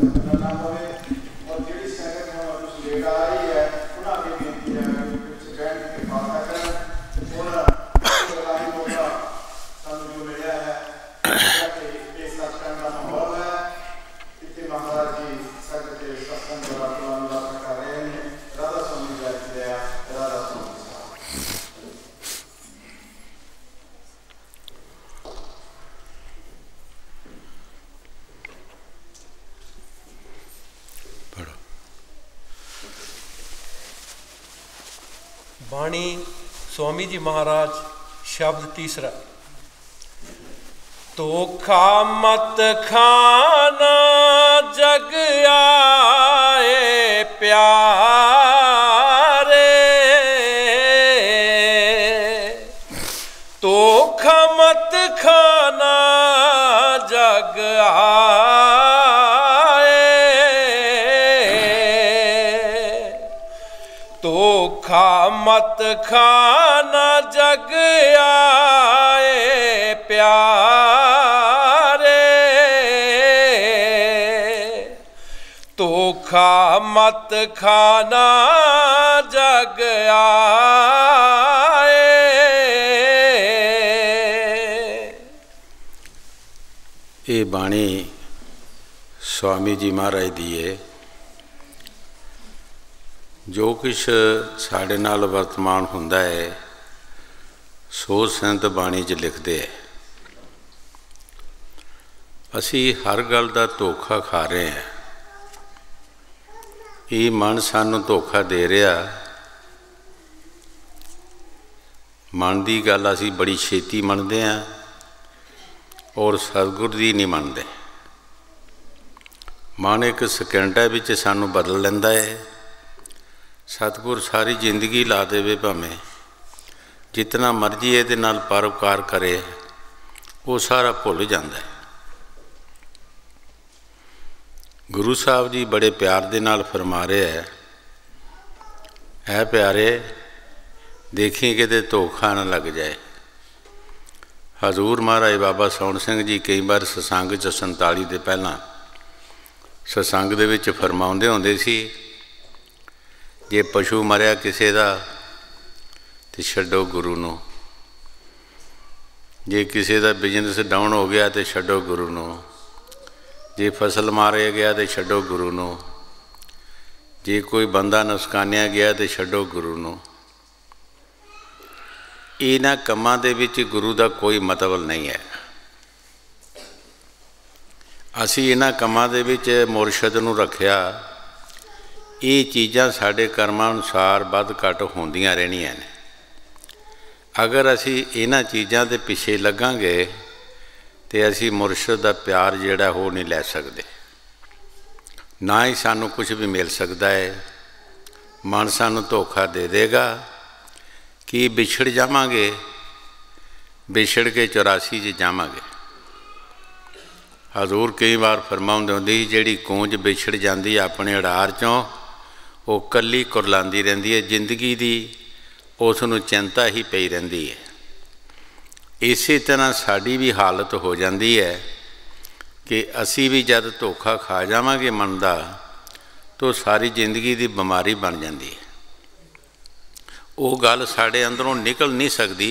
Gracias. ਜੀ ਮਹਾਰਾਜ ਸ਼ਬਦ ਤੀਸਰਾ ਤੋਖਾ ਮਤ ਖਾਨਾ ਜਗ ਆਏ ਪਿਆਰੇ ਤੋਖਾ ਮਤ ਖਾਨਾ ਜਗ ਆਏ ਤੋਖਾ ਮਤ ਖਾਨਾ ਆਏ ਪਿਆਰੇ ਮਤ ਖਾਨਾ ਜਗ ਆਏ ਇਹ ਬਾਣੀ ਸਵਾਮੀ ਜੀ ਮਹਾਰਾਜ ਦੀ ਹੈ ਜੋ ਕੁਛ ਸਾਡੇ ਨਾਲ ਵਰਤਮਾਨ ਹੁੰਦਾ ਹੈ ਸੋ ਸੰਤ ਬਾਣੀ 'ਚ ਲਿਖਦੇ ਐ ਅਸੀਂ ਹਰ ਗੱਲ ਦਾ ਧੋਖਾ ਖਾ ਰਹੇ ਹਾਂ ਇਹ ਮਨ ਸਾਨੂੰ ਧੋਖਾ ਦੇ ਰਿਹਾ ਮਨ ਦੀ ਗੱਲ ਅਸੀਂ ਬੜੀ ਛੇਤੀ ਮੰਨਦੇ ਹਾਂ ਔਰ ਸਤਗੁਰ ਦੀ ਨਹੀਂ ਮੰਨਦੇ ਮਨ ਇੱਕ ਸਕਿੰਟਾ ਵਿੱਚ ਸਾਨੂੰ ਬਦਲ ਲੈਂਦਾ ਹੈ ਸਤਗੁਰ ਸਾਰੀ ਜ਼ਿੰਦਗੀ ਲਾ ਦੇਵੇ ਭਾਵੇਂ ਜਿਤਨਾ ਮਰਜ਼ੀ ਇਹਦੇ ਨਾਲ ਪਰਉਕਾਰ ਕਰੇ ਉਹ ਸਾਰਾ ਭੁੱਲ ਜਾਂਦਾ ਹੈ ਗੁਰੂ ਸਾਹਿਬ ਜੀ ਬੜੇ ਪਿਆਰ ਦੇ ਨਾਲ ਫਰਮਾ ਰਿਹਾ ਹੈ ਐ ਪਿਆਰੇ ਦੇਖੀ ਕਿਤੇ ਧੋਖਾ ਨਾ ਲੱਗ ਜਾਏ ਹਜ਼ੂਰ ਮਹਾਰਾਜ ਬਾਬਾ ਸੌਣ ਸਿੰਘ ਜੀ ਕਈ ਵਾਰ ਸਸੰਗ ਚ 47 ਦੇ ਪਹਿਲਾਂ ਸਸੰਗ ਦੇ ਵਿੱਚ ਫਰਮਾਉਂਦੇ ਹੁੰਦੇ ਸੀ ਜੇ ਪਸ਼ੂ ਮਰਿਆ ਕਿਸੇ ਦਾ ਤੇ ਛੱਡੋ ਗੁਰੂ ਨੂੰ ਜੇ ਕਿਸੇ ਦਾ ਬਿਜ਼ਨਸ ਡਾਊਨ ਹੋ ਗਿਆ ਤੇ ਛੱਡੋ ਗੁਰੂ ਨੂੰ ਜੇ ਫਸਲ ਮਾਰਿਆ ਗਿਆ ਤੇ ਛੱਡੋ ਗੁਰੂ ਨੂੰ ਜੇ ਕੋਈ ਬੰਦਾ ਨਸਕਾਨਿਆ ਗਿਆ ਤੇ ਛੱਡੋ ਗੁਰੂ ਨੂੰ ਇਹਨਾਂ ਕੰਮਾਂ ਦੇ ਵਿੱਚ ਗੁਰੂ ਦਾ ਕੋਈ ਮਤਲਬ ਨਹੀਂ ਹੈ ਅਸੀਂ ਇਹਨਾਂ ਕੰਮਾਂ ਦੇ ਵਿੱਚ ਮੁਰਸ਼ਦ ਨੂੰ ਰੱਖਿਆ ਇਹ ਚੀਜ਼ਾਂ ਸਾਡੇ ਕਰਮਾਂ ਅਨੁਸਾਰ ਵੱਧ ਘਟ ਹੁੰਦੀਆਂ ਰਹਿਣੀਆਂ ਨੇ ਅਗਰ ਅਸੀਂ ਇਹਨਾਂ ਚੀਜ਼ਾਂ ਦੇ ਪਿੱਛੇ ਲੱਗਾਂਗੇ ਤੇ ਅਸੀਂ ਮੁਰਸ਼ਿਦ ਦਾ ਪਿਆਰ ਜਿਹੜਾ ਉਹ ਨਹੀਂ ਲੈ ਸਕਦੇ ਨਾ ਹੀ ਸਾਨੂੰ ਕੁਝ ਵੀ ਮਿਲ ਸਕਦਾ ਹੈ ਮਨ ਸਾਨੂੰ ਧੋਖਾ ਦੇ ਦੇਗਾ ਕਿ ਵਿਛੜ ਜਾਵਾਂਗੇ ਵਿਛੜ ਕੇ 84 'ਚ ਜਾਵਾਂਗੇ ਹਜ਼ੂਰ ਕਈ ਵਾਰ ਫਰਮਾਉਂਦੇ ਹੁੰਦੇ ਸੀ ਜਿਹੜੀ ਕੂੰਜ ਵਿਛੜ ਜਾਂਦੀ ਆਪਣੇ ਅੜਾਰ ਚੋਂ ਉਹ ਕੱਲੀ ਕੁਰਲਾਂਦੀ ਰਹਿੰਦੀ ਹੈ ਜ਼ਿੰਦਗੀ ਦੀ ਉਸ ਨੂੰ ਚਿੰਤਾ ਹੀ ਪਈ ਰਹਿੰਦੀ ਹੈ ਇਸੇ ਤਰ੍ਹਾਂ ਸਾਡੀ ਵੀ ਹਾਲਤ ਹੋ ਜਾਂਦੀ ਹੈ ਕਿ ਅਸੀਂ ਵੀ ਜਦ ਧੋਖਾ ਖਾ ਜਾਵਾਂਗੇ ਮਨ ਦਾ ਤਾਂ ਸਾਰੀ ਜ਼ਿੰਦਗੀ ਦੀ ਬਿਮਾਰੀ ਬਣ ਜਾਂਦੀ ਹੈ ਉਹ ਗੱਲ ਸਾਡੇ ਅੰਦਰੋਂ ਨਿਕਲ ਨਹੀਂ ਸਕਦੀ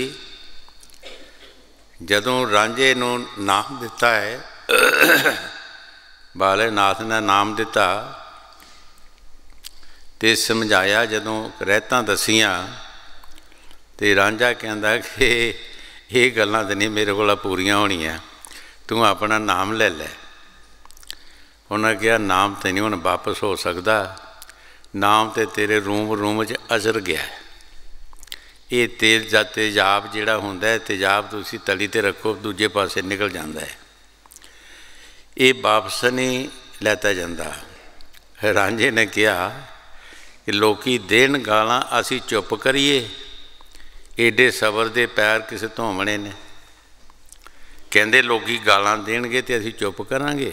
ਜਦੋਂ ਰਾਂਝੇ ਨੂੰ ਨਾਮ ਦਿੱਤਾ ਹੈ ਨਾਥ ਨੇ ਨਾਮ ਦਿੱਤਾ ਤੇ ਸਮਝਾਇਆ ਜਦੋਂ ਰਹਿਤਾਂ ਦਸੀਆਂ ਤੇ ਰਾਂਝਾ ਕਹਿੰਦਾ ਕਿ ਇਹ ਗੱਲਾਂ ਤੇ ਨਹੀਂ ਮੇਰੇ ਕੋਲ ਪੂਰੀਆਂ ਹੋਣੀਆਂ ਤੂੰ ਆਪਣਾ ਨਾਮ ਲੈ ਲੈ ਉਹਨਾਂ ਕਿਹਾ ਨਾਮ ਤੇ ਨਹੀਂ ਹੁਣ ਵਾਪਸ ਹੋ ਸਕਦਾ ਨਾਮ ਤੇ ਤੇਰੇ ਰੂਮ ਰੂਮ 'ਚ ਅਜ਼ਰ ਗਿਆ ਇਹ ਤੇਲ ਜਾਂ ਤੇਜਾਬ ਜਿਹੜਾ ਹੁੰਦਾ ਹੈ ਤੇਜਾਬ ਤੁਸੀਂ ਤਲੀ ਤੇ ਰੱਖੋ ਦੂਜੇ ਪਾਸੇ ਨਿਕਲ ਜਾਂਦਾ ਹੈ ਇਹ ਵਾਪਸ ਨਹੀਂ ਲੈਤਾ ਜਾਂਦਾ ਰਾਂਝੇ ਨੇ ਕਿਹਾ ਕਿ ਲੋਕੀ ਦੇਣ ਗਾਲਾਂ ਅਸੀਂ ਚੁੱਪ ਕਰੀਏ ਏਡੇ ਸਬਰ ਦੇ ਪੈਰ ਕਿਸੇ ਧੋਵਣੇ ਨੇ ਕਹਿੰਦੇ ਲੋਕੀ ਗਾਲਾਂ ਦੇਣਗੇ ਤੇ ਅਸੀਂ ਚੁੱਪ ਕਰਾਂਗੇ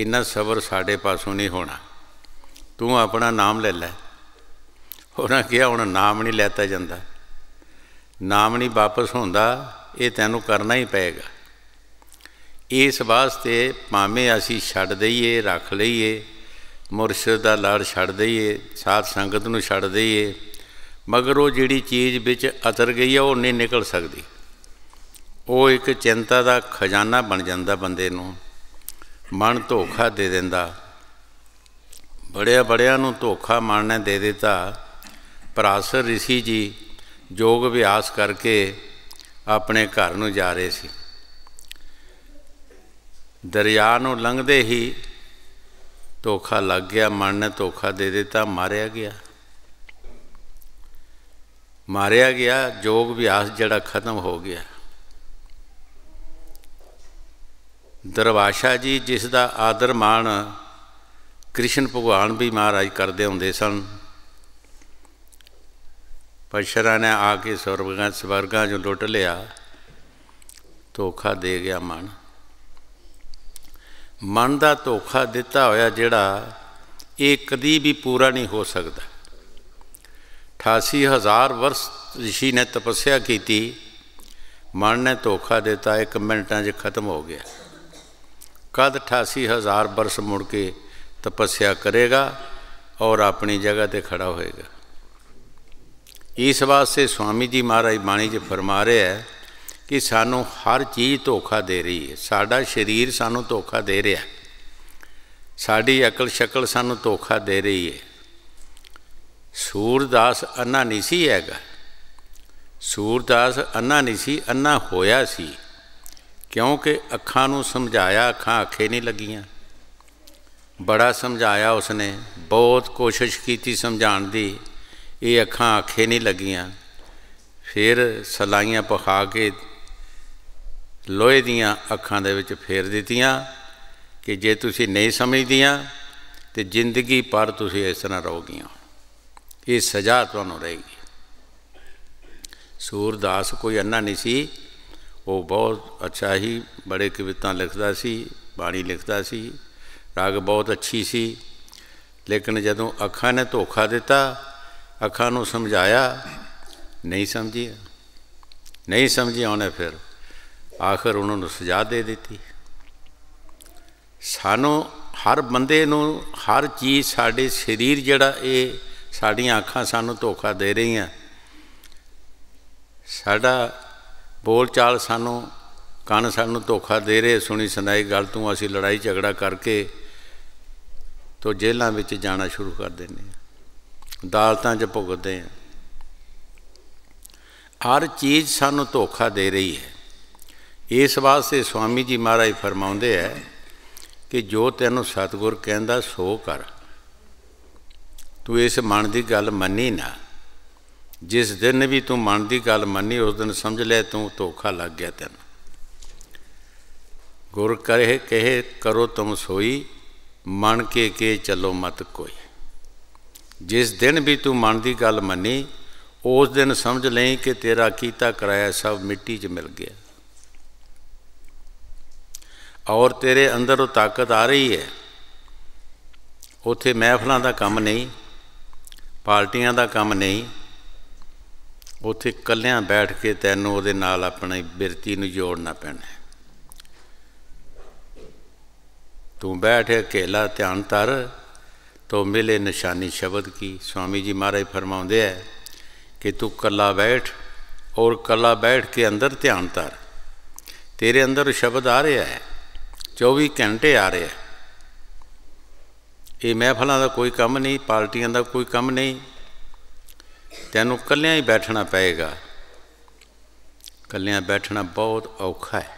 ਇੰਨਾ ਸਬਰ ਸਾਡੇ ਪਾਸੋਂ ਨਹੀਂ ਹੋਣਾ ਤੂੰ ਆਪਣਾ ਨਾਮ ਲੈ ਲੈ ਹੋਰਾਂ ਕਿਹਾ ਹੁਣ ਨਾਮ ਨਹੀਂ ਲੈਤਾ ਜਾਂਦਾ ਨਾਮ ਨਹੀਂ ਵਾਪਸ ਹੁੰਦਾ ਇਹ ਤੈਨੂੰ ਕਰਨਾ ਹੀ ਪਏਗਾ ਇਸ ਵਾਸਤੇ ਪਾਵੇਂ ਅਸੀਂ ਛੱਡ ਦਈਏ ਰੱਖ ਲਈਏ ਮੁਰਸ਼ਿਦ ਦਾ ਲੜ ਛੱਡ ਦਈਏ ਸਾਧ ਸੰਗਤ ਨੂੰ ਛੱਡ ਦਈਏ ਮਗਰ ਉਹ ਜਿਹੜੀ ਚੀਜ਼ ਵਿੱਚ ਅਤਰ ਗਈ ਆ ਉਹ ਨਹੀਂ ਨਿਕਲ ਸਕਦੀ ਉਹ ਇੱਕ ਚਿੰਤਾ ਦਾ ਖਜ਼ਾਨਾ ਬਣ ਜਾਂਦਾ ਬੰਦੇ ਨੂੰ ਮਨ ਧੋਖਾ ਦੇ ਦਿੰਦਾ ਬੜਿਆ ਬੜਿਆਂ ਨੂੰ ਧੋਖਾ ਮਨ ਦੇ ਦਿੱਤਾ ਪ੍ਰਾਸਰ ઋષਿ ਜੀ ਯੋਗ ਅਭਿਆਸ ਕਰਕੇ ਆਪਣੇ ਘਰ ਨੂੰ ਜਾ ਰਹੇ ਸੀ ਦਰਿਆ ਨੂੰ ਲੰਘਦੇ ਹੀ ਧੋਖਾ ਲੱਗ ਗਿਆ ਮਨ ਨੇ ਧੋਖਾ ਦੇ ਦਿੱਤਾ ਮਾਰਿਆ ਗਿਆ ਮਾਰਿਆ ਗਿਆ ਜੋਗ ਵਿਆਸ ਜਿਹੜਾ ਖਤਮ ਹੋ ਗਿਆ ਦਰਵਾਸ਼ਾ ਜੀ ਜਿਸ ਦਾ ਆਦਰ ਮਾਣ ਕ੍ਰਿਸ਼ਨ ਭਗਵਾਨ ਵੀ ਮਹਾਰਾਜ ਕਰਦੇ ਹੁੰਦੇ ਸਨ ਪਰਸ਼ਰਾ ਨੇ ਆ ਕੇ ਸਵਰਗਾਂ ਸਵਰਗਾਂ ਜੋ ਲੁੱਟ ਲਿਆ ਧੋਖਾ ਦੇ ਗਿਆ ਮਨ ਮਨ ਦਾ ਧੋਖਾ ਦਿੱਤਾ ਹੋਇਆ ਜਿਹੜਾ ਇਹ ਕਦੀ ਵੀ ਪੂਰਾ ਨਹੀਂ ਹੋ ਸਕਦਾ 88000 ਵਰਸ ઋષਿ ਨੇ ਤਪੱਸਿਆ ਕੀਤੀ ਮਨ ਨੇ ਧੋਖਾ ਦਿੱਤਾ ਇੱਕ ਮਿੰਟਾਂ 'ਚ ਖਤਮ ਹੋ ਗਿਆ ਕਦ 88000 ਵਰਸ ਮੁੜ ਕੇ ਤਪੱਸਿਆ ਕਰੇਗਾ ਔਰ ਆਪਣੀ ਜਗ੍ਹਾ ਤੇ ਖੜਾ ਹੋਏਗਾ ਇਸ ਵਾਸਤੇ ਸਵਾਮੀ ਜੀ ਮਹਾਰਾਜ ਬਾਣੀ 'ਚ ਫਰਮਾ ਰਹੇ ਹੈ ਕਿ ਸਾਨੂੰ ਹਰ ਚੀਜ਼ ਧੋਖਾ ਦੇ ਰਹੀ ਹੈ ਸਾਡਾ ਸਰੀਰ ਸਾਨੂੰ ਧੋਖਾ ਦੇ ਰਿਹਾ ਸਾਡੀ ਅਕਲ ਸ਼ਕਲ ਸਾਨੂੰ ਧੋਖਾ ਦੇ ਰਹੀ ਹੈ ਸੂਰਦਾਸ ਅੰਨਾ ਨਹੀਂ ਸੀ ਹੈਗਾ ਸੂਰਦਾਸ ਅੰਨਾ ਨਹੀਂ ਸੀ ਅੰਨਾ ਹੋਇਆ ਸੀ ਕਿਉਂਕਿ ਅੱਖਾਂ ਨੂੰ ਸਮਝਾਇਆ ਅੱਖਾਂ ਅੱਖੇ ਨਹੀਂ ਲੱਗੀਆਂ ਬੜਾ ਸਮਝਾਇਆ ਉਸਨੇ ਬਹੁਤ ਕੋਸ਼ਿਸ਼ ਕੀਤੀ ਸਮਝਾਣ ਦੀ ਇਹ ਅੱਖਾਂ ਅੱਖੇ ਨਹੀਂ ਲੱਗੀਆਂ ਫਿਰ ਸਲਾਈਆਂ ਪਖਾ ਕੇ ਲੋਹੇ ਦੀਆਂ ਅੱਖਾਂ ਦੇ ਵਿੱਚ ਫੇਰ ਦਿੱਤੀਆਂ ਕਿ ਜੇ ਤੁਸੀਂ ਨਹੀਂ ਸਮਝਦੀਆਂ ਤੇ ਜ਼ਿੰਦਗੀ ਪਰ ਤੁਸੀਂ ਇਸ ਤਰ੍ਹਾਂ ਰਹੋਗੀਆਂ ਇਹ ਸਜ਼ਾ ਤੁਹਾਨੂੰ ਰਹੇਗੀ ਸੂਰਦਾਸ ਕੋਈ ਅੰਨਾ ਨਹੀਂ ਸੀ ਉਹ ਬਹੁਤ ਅੱਛਾ ਹੀ ਬੜੇ ਕਵਿਤਾ ਲਿਖਦਾ ਸੀ ਬਾਣੀ ਲਿਖਦਾ ਸੀ ਰਾਗ ਬਹੁਤ ਅੱਛੀ ਸੀ ਲੇਕਿਨ ਜਦੋਂ ਅੱਖਾਂ ਨੇ ਧੋਖਾ ਦਿੱਤਾ ਅੱਖਾਂ ਨੂੰ ਸਮਝਾਇਆ ਨਹੀਂ ਸਮਝੀ ਨਹੀਂ ਸਮਝੀ ਉਹਨੇ ਫਿਰ ਆਖਰ ਉਹਨਾਂ ਨੂੰ ਸਜ਼ਾ ਦੇ ਦਿੱਤੀ ਸਾਨੂੰ ਹਰ ਬੰਦੇ ਨੂੰ ਹਰ ਚੀਜ਼ ਸਾਡੇ ਸਰੀਰ ਜਿਹੜਾ ਇਹ ਸਾਡੀਆਂ ਅੱਖਾਂ ਸਾਨੂੰ ਧੋਖਾ ਦੇ ਰਹੀਆਂ ਸਾਡਾ ਬੋਲ ਚਾਲ ਸਾਨੂੰ ਕੰਨ ਸਾਨੂੰ ਧੋਖਾ ਦੇ ਰਹੇ ਸੁਣੀ ਸੁਣਾਈ ਗੱਲ ਤੋਂ ਅਸੀਂ ਲੜਾਈ ਝਗੜਾ ਕਰਕੇ ਤੋਂ ਜੇਲ੍ਹਾਂ ਵਿੱਚ ਜਾਣਾ ਸ਼ੁਰੂ ਕਰ ਦਿੰਦੇ ਆ ਅਦਾਲਤਾਂ 'ਚ ਭੁਗਤਦੇ ਆ ਹਰ ਚੀਜ਼ ਸਾਨੂੰ ਧੋਖਾ ਦੇ ਰਹੀ ਹੈ ਇਸ ਵਾਸਤੇ ਸਵਾਮੀ ਜੀ ਮਹਾਰਾਜ ਫਰਮਾਉਂਦੇ ਆ ਕਿ ਜੋ ਤੈਨੂੰ ਸਤਗੁਰ ਕਹਿੰਦਾ ਸੋ ਕਰ ਤੂੰ ਇਸ ਮਨ ਦੀ ਗੱਲ ਮੰਨੀ ਨਾ ਜਿਸ ਦਿਨ ਵੀ ਤੂੰ ਮਨ ਦੀ ਗੱਲ ਮੰਨੀ ਉਸ ਦਿਨ ਸਮਝ ਲੈ ਤੂੰ ਧੋਖਾ ਲੱਗ ਗਿਆ ਤੈਨੂੰ ਗੁਰ ਕਰੇ ਕਹੇ ਕਰੋ ਤੁਮ ਸੋਈ ਮਨ ਕੇ ਕੇ ਚੱਲੋ ਮਤ ਕੋਈ ਜਿਸ ਦਿਨ ਵੀ ਤੂੰ ਮਨ ਦੀ ਗੱਲ ਮੰਨੀ ਉਸ ਦਿਨ ਸਮਝ ਲਈ ਕਿ ਤੇਰਾ ਕੀਤਾ ਕਰਾਇਆ ਸਭ ਮਿੱਟੀ 'ਚ ਮਿਲ ਗਿਆ ਔਰ ਤੇਰੇ ਅੰਦਰ ਉਹ ਤਾਕਤ ਆ ਰਹੀ ਹੈ ਉਥੇ ਮਹਿਫਲਾਂ ਦਾ ਕੰਮ ਨਹੀਂ ਪਾਰਟੀਆਂ ਦਾ ਕੰਮ ਨਹੀਂ ਉੱਥੇ ਕੱਲਿਆਂ ਬੈਠ ਕੇ ਤੈਨੂੰ ਉਹਦੇ ਨਾਲ ਆਪਣੀ ਬਿਰਤੀ ਨੂੰ ਜੋੜਨਾ ਪੈਣਾ ਤੂੰ ਬੈਠ ਇਕੱਲਾ ਧਿਆਨ ਧਰ ਤੋ ਮਿਲੇ ਨਿਸ਼ਾਨੀ ਸ਼ਬਦ ਕੀ ਸਵਾਮੀ ਜੀ ਮਹਾਰਾਜ ਫਰਮਾਉਂਦੇ ਆ ਕਿ ਤੂੰ ਕੱਲਾ ਬੈਠ ਔਰ ਕੱਲਾ ਬੈਠ ਕੇ ਅੰਦਰ ਧਿਆਨ ਧਰ ਤੇਰੇ ਅੰਦਰ ਸ਼ਬਦ ਆ ਰਿਹਾ ਹੈ 24 ਘੰਟੇ ਆ ਰਿਹਾ ਹੈ ਇਹ ਮਹਿਫਲਾਂ ਦਾ ਕੋਈ ਕੰਮ ਨਹੀਂ ਪਾਰਟੀਆਂ ਦਾ ਕੋਈ ਕੰਮ ਨਹੀਂ ਤੈਨੂੰ ਕੱਲਿਆਂ ਹੀ ਬੈਠਣਾ ਪਏਗਾ ਕੱਲਿਆਂ ਬੈਠਣਾ ਬਹੁਤ ਔਖਾ ਹੈ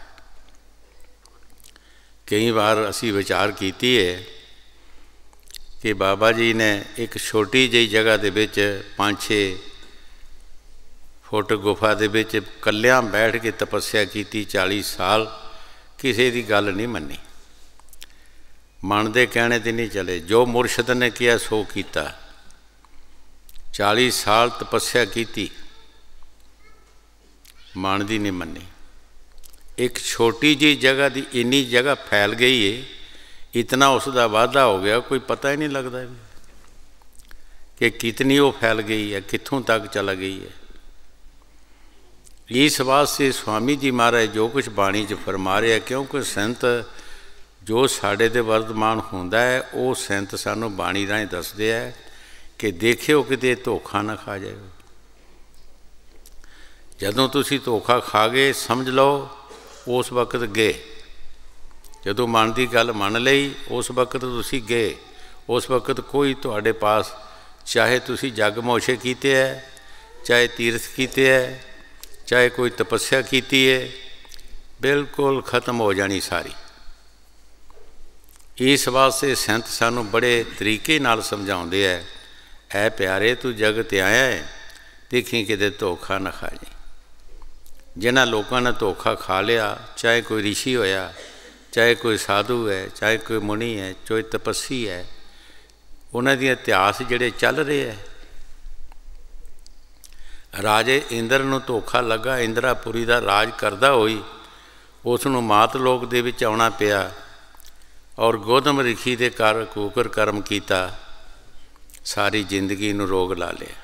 ਕਈ ਵਾਰ ਅਸੀਂ ਵਿਚਾਰ ਕੀਤੀ ਹੈ ਕਿ ਬਾਬਾ ਜੀ ਨੇ ਇੱਕ ਛੋਟੀ ਜਿਹੀ ਜਗ੍ਹਾ ਦੇ ਵਿੱਚ ਪੰਜ ਛੇ ਫੁੱਟ ਗੁਫਾ ਦੇ ਵਿੱਚ ਕੱਲਿਆਂ ਬੈਠ ਕੇ ਤਪੱਸਿਆ ਕੀਤੀ 40 ਸਾਲ ਕਿਸੇ ਦੀ ਗੱਲ ਨਹੀਂ ਮੰਨੀ ਮਨ ਦੇ ਕਹਿਣੇ ਤੇ ਨਹੀਂ ਚਲੇ ਜੋ ਮੁਰਸ਼ਿਦ ਨੇ ਕਿਹਾ ਸੋ ਕੀਤਾ 40 ਸਾਲ ਤਪੱਸਿਆ ਕੀਤੀ ਮਨ ਦੀ ਨਹੀਂ ਮੰਨੀ ਇੱਕ ਛੋਟੀ ਜੀ ਜਗ੍ਹਾ ਦੀ ਇੰਨੀ ਜਗ੍ਹਾ ਫੈਲ ਗਈ ਏ ਇਤਨਾ ਉਸ ਦਾ ਵਾਧਾ ਹੋ ਗਿਆ ਕੋਈ ਪਤਾ ਹੀ ਨਹੀਂ ਲੱਗਦਾ ਕਿ ਕਿਤਨੀ ਉਹ ਫੈਲ ਗਈ ਹੈ ਕਿੱਥੋਂ ਤੱਕ ਚਲਾ ਗਈ ਹੈ ਇਸ ਵਾਸਤੇ ਸਵਾਮੀ ਜੀ ਮਹਾਰਾਜ ਜੋ ਕੁਝ ਬਾਣੀ 'ਚ ਫਰਮਾ ਰਿਹਾ ਕਿਉਂਕਿ ਸੰਤ ਜੋ ਸਾਡੇ ਦੇ ਵਰਤਮਾਨ ਹੁੰਦਾ ਹੈ ਉਹ ਸੰਤ ਸਾਨੂੰ ਬਾਣੀ ਰਾਹੀਂ ਦੱਸਦੇ ਆ ਕਿ ਦੇਖਿਓ ਕਿਤੇ ਧੋਖਾ ਨਾ ਖਾ ਜਾਇਓ ਜਦੋਂ ਤੁਸੀਂ ਧੋਖਾ ਖਾ ਗਏ ਸਮਝ ਲਓ ਉਸ ਵਕਤ ਗਏ ਜਦੋਂ ਮਨ ਦੀ ਗੱਲ ਮੰਨ ਲਈ ਉਸ ਵਕਤ ਤੁਸੀਂ ਗਏ ਉਸ ਵਕਤ ਕੋਈ ਤੁਹਾਡੇ ਪਾਸ ਚਾਹੇ ਤੁਸੀਂ ਜਗ ਮੋਸ਼ੇ ਕੀਤੇ ਹੈ ਚਾਹੇ ਤੀਰਥ ਕੀਤੇ ਹੈ ਚਾਹੇ ਕੋਈ ਤਪੱਸਿਆ ਕੀਤੀ ਹੈ ਬਿਲਕੁਲ ਖਤਮ ਹੋ ਜਾਣੀ ਸਾਰੀ ਇਸ ਵਾਸਤੇ ਸੰਤ ਸਾਨੂੰ ਬੜੇ ਤਰੀਕੇ ਨਾਲ ਸਮਝਾਉਂਦੇ ਐ ਐ ਪਿਆਰੇ ਤੂੰ ਜਗ ਤੇ ਆਇਆ ਹੈ ਦੇਖੀ ਕਿਤੇ ਧੋਖਾ ਨਾ ਖਾ ਜੀ ਜਿਨ੍ਹਾਂ ਲੋਕਾਂ ਨੇ ਧੋਖਾ ਖਾ ਲਿਆ ਚਾਹੇ ਕੋਈ ઋષਿ ਹੋਇਆ ਚਾਹੇ ਕੋਈ ਸਾਧੂ ਹੈ ਚਾਹੇ ਕੋਈ ਮੁਨੀ ਹੈ ਚਾਹੇ ਤਪੱਸੀ ਹੈ ਉਹਨਾਂ ਦੇ ਇਤਿਹਾਸ ਜਿਹੜੇ ਚੱਲ ਰਹੇ ਐ ਰਾਜੇ ਇੰਦਰ ਨੂੰ ਧੋਖਾ ਲੱਗਾ ਇੰਦਰਾਪੁਰੀ ਦਾ ਰਾਜ ਕਰਦਾ ਹੋਈ ਉਸ ਨੂੰ ਮਾਤ ਲੋਕ ਦੇ ਵਿੱਚ ਆਉਣਾ ਪਿਆ ਔਰ ਗੋਦਮ ਰਖੀ ਦੇ ਕਰ ਕੋਕਰ ਕਰਮ ਕੀਤਾ ਸਾਰੀ ਜ਼ਿੰਦਗੀ ਨੂੰ ਰੋਗ ਲਾ ਲਿਆ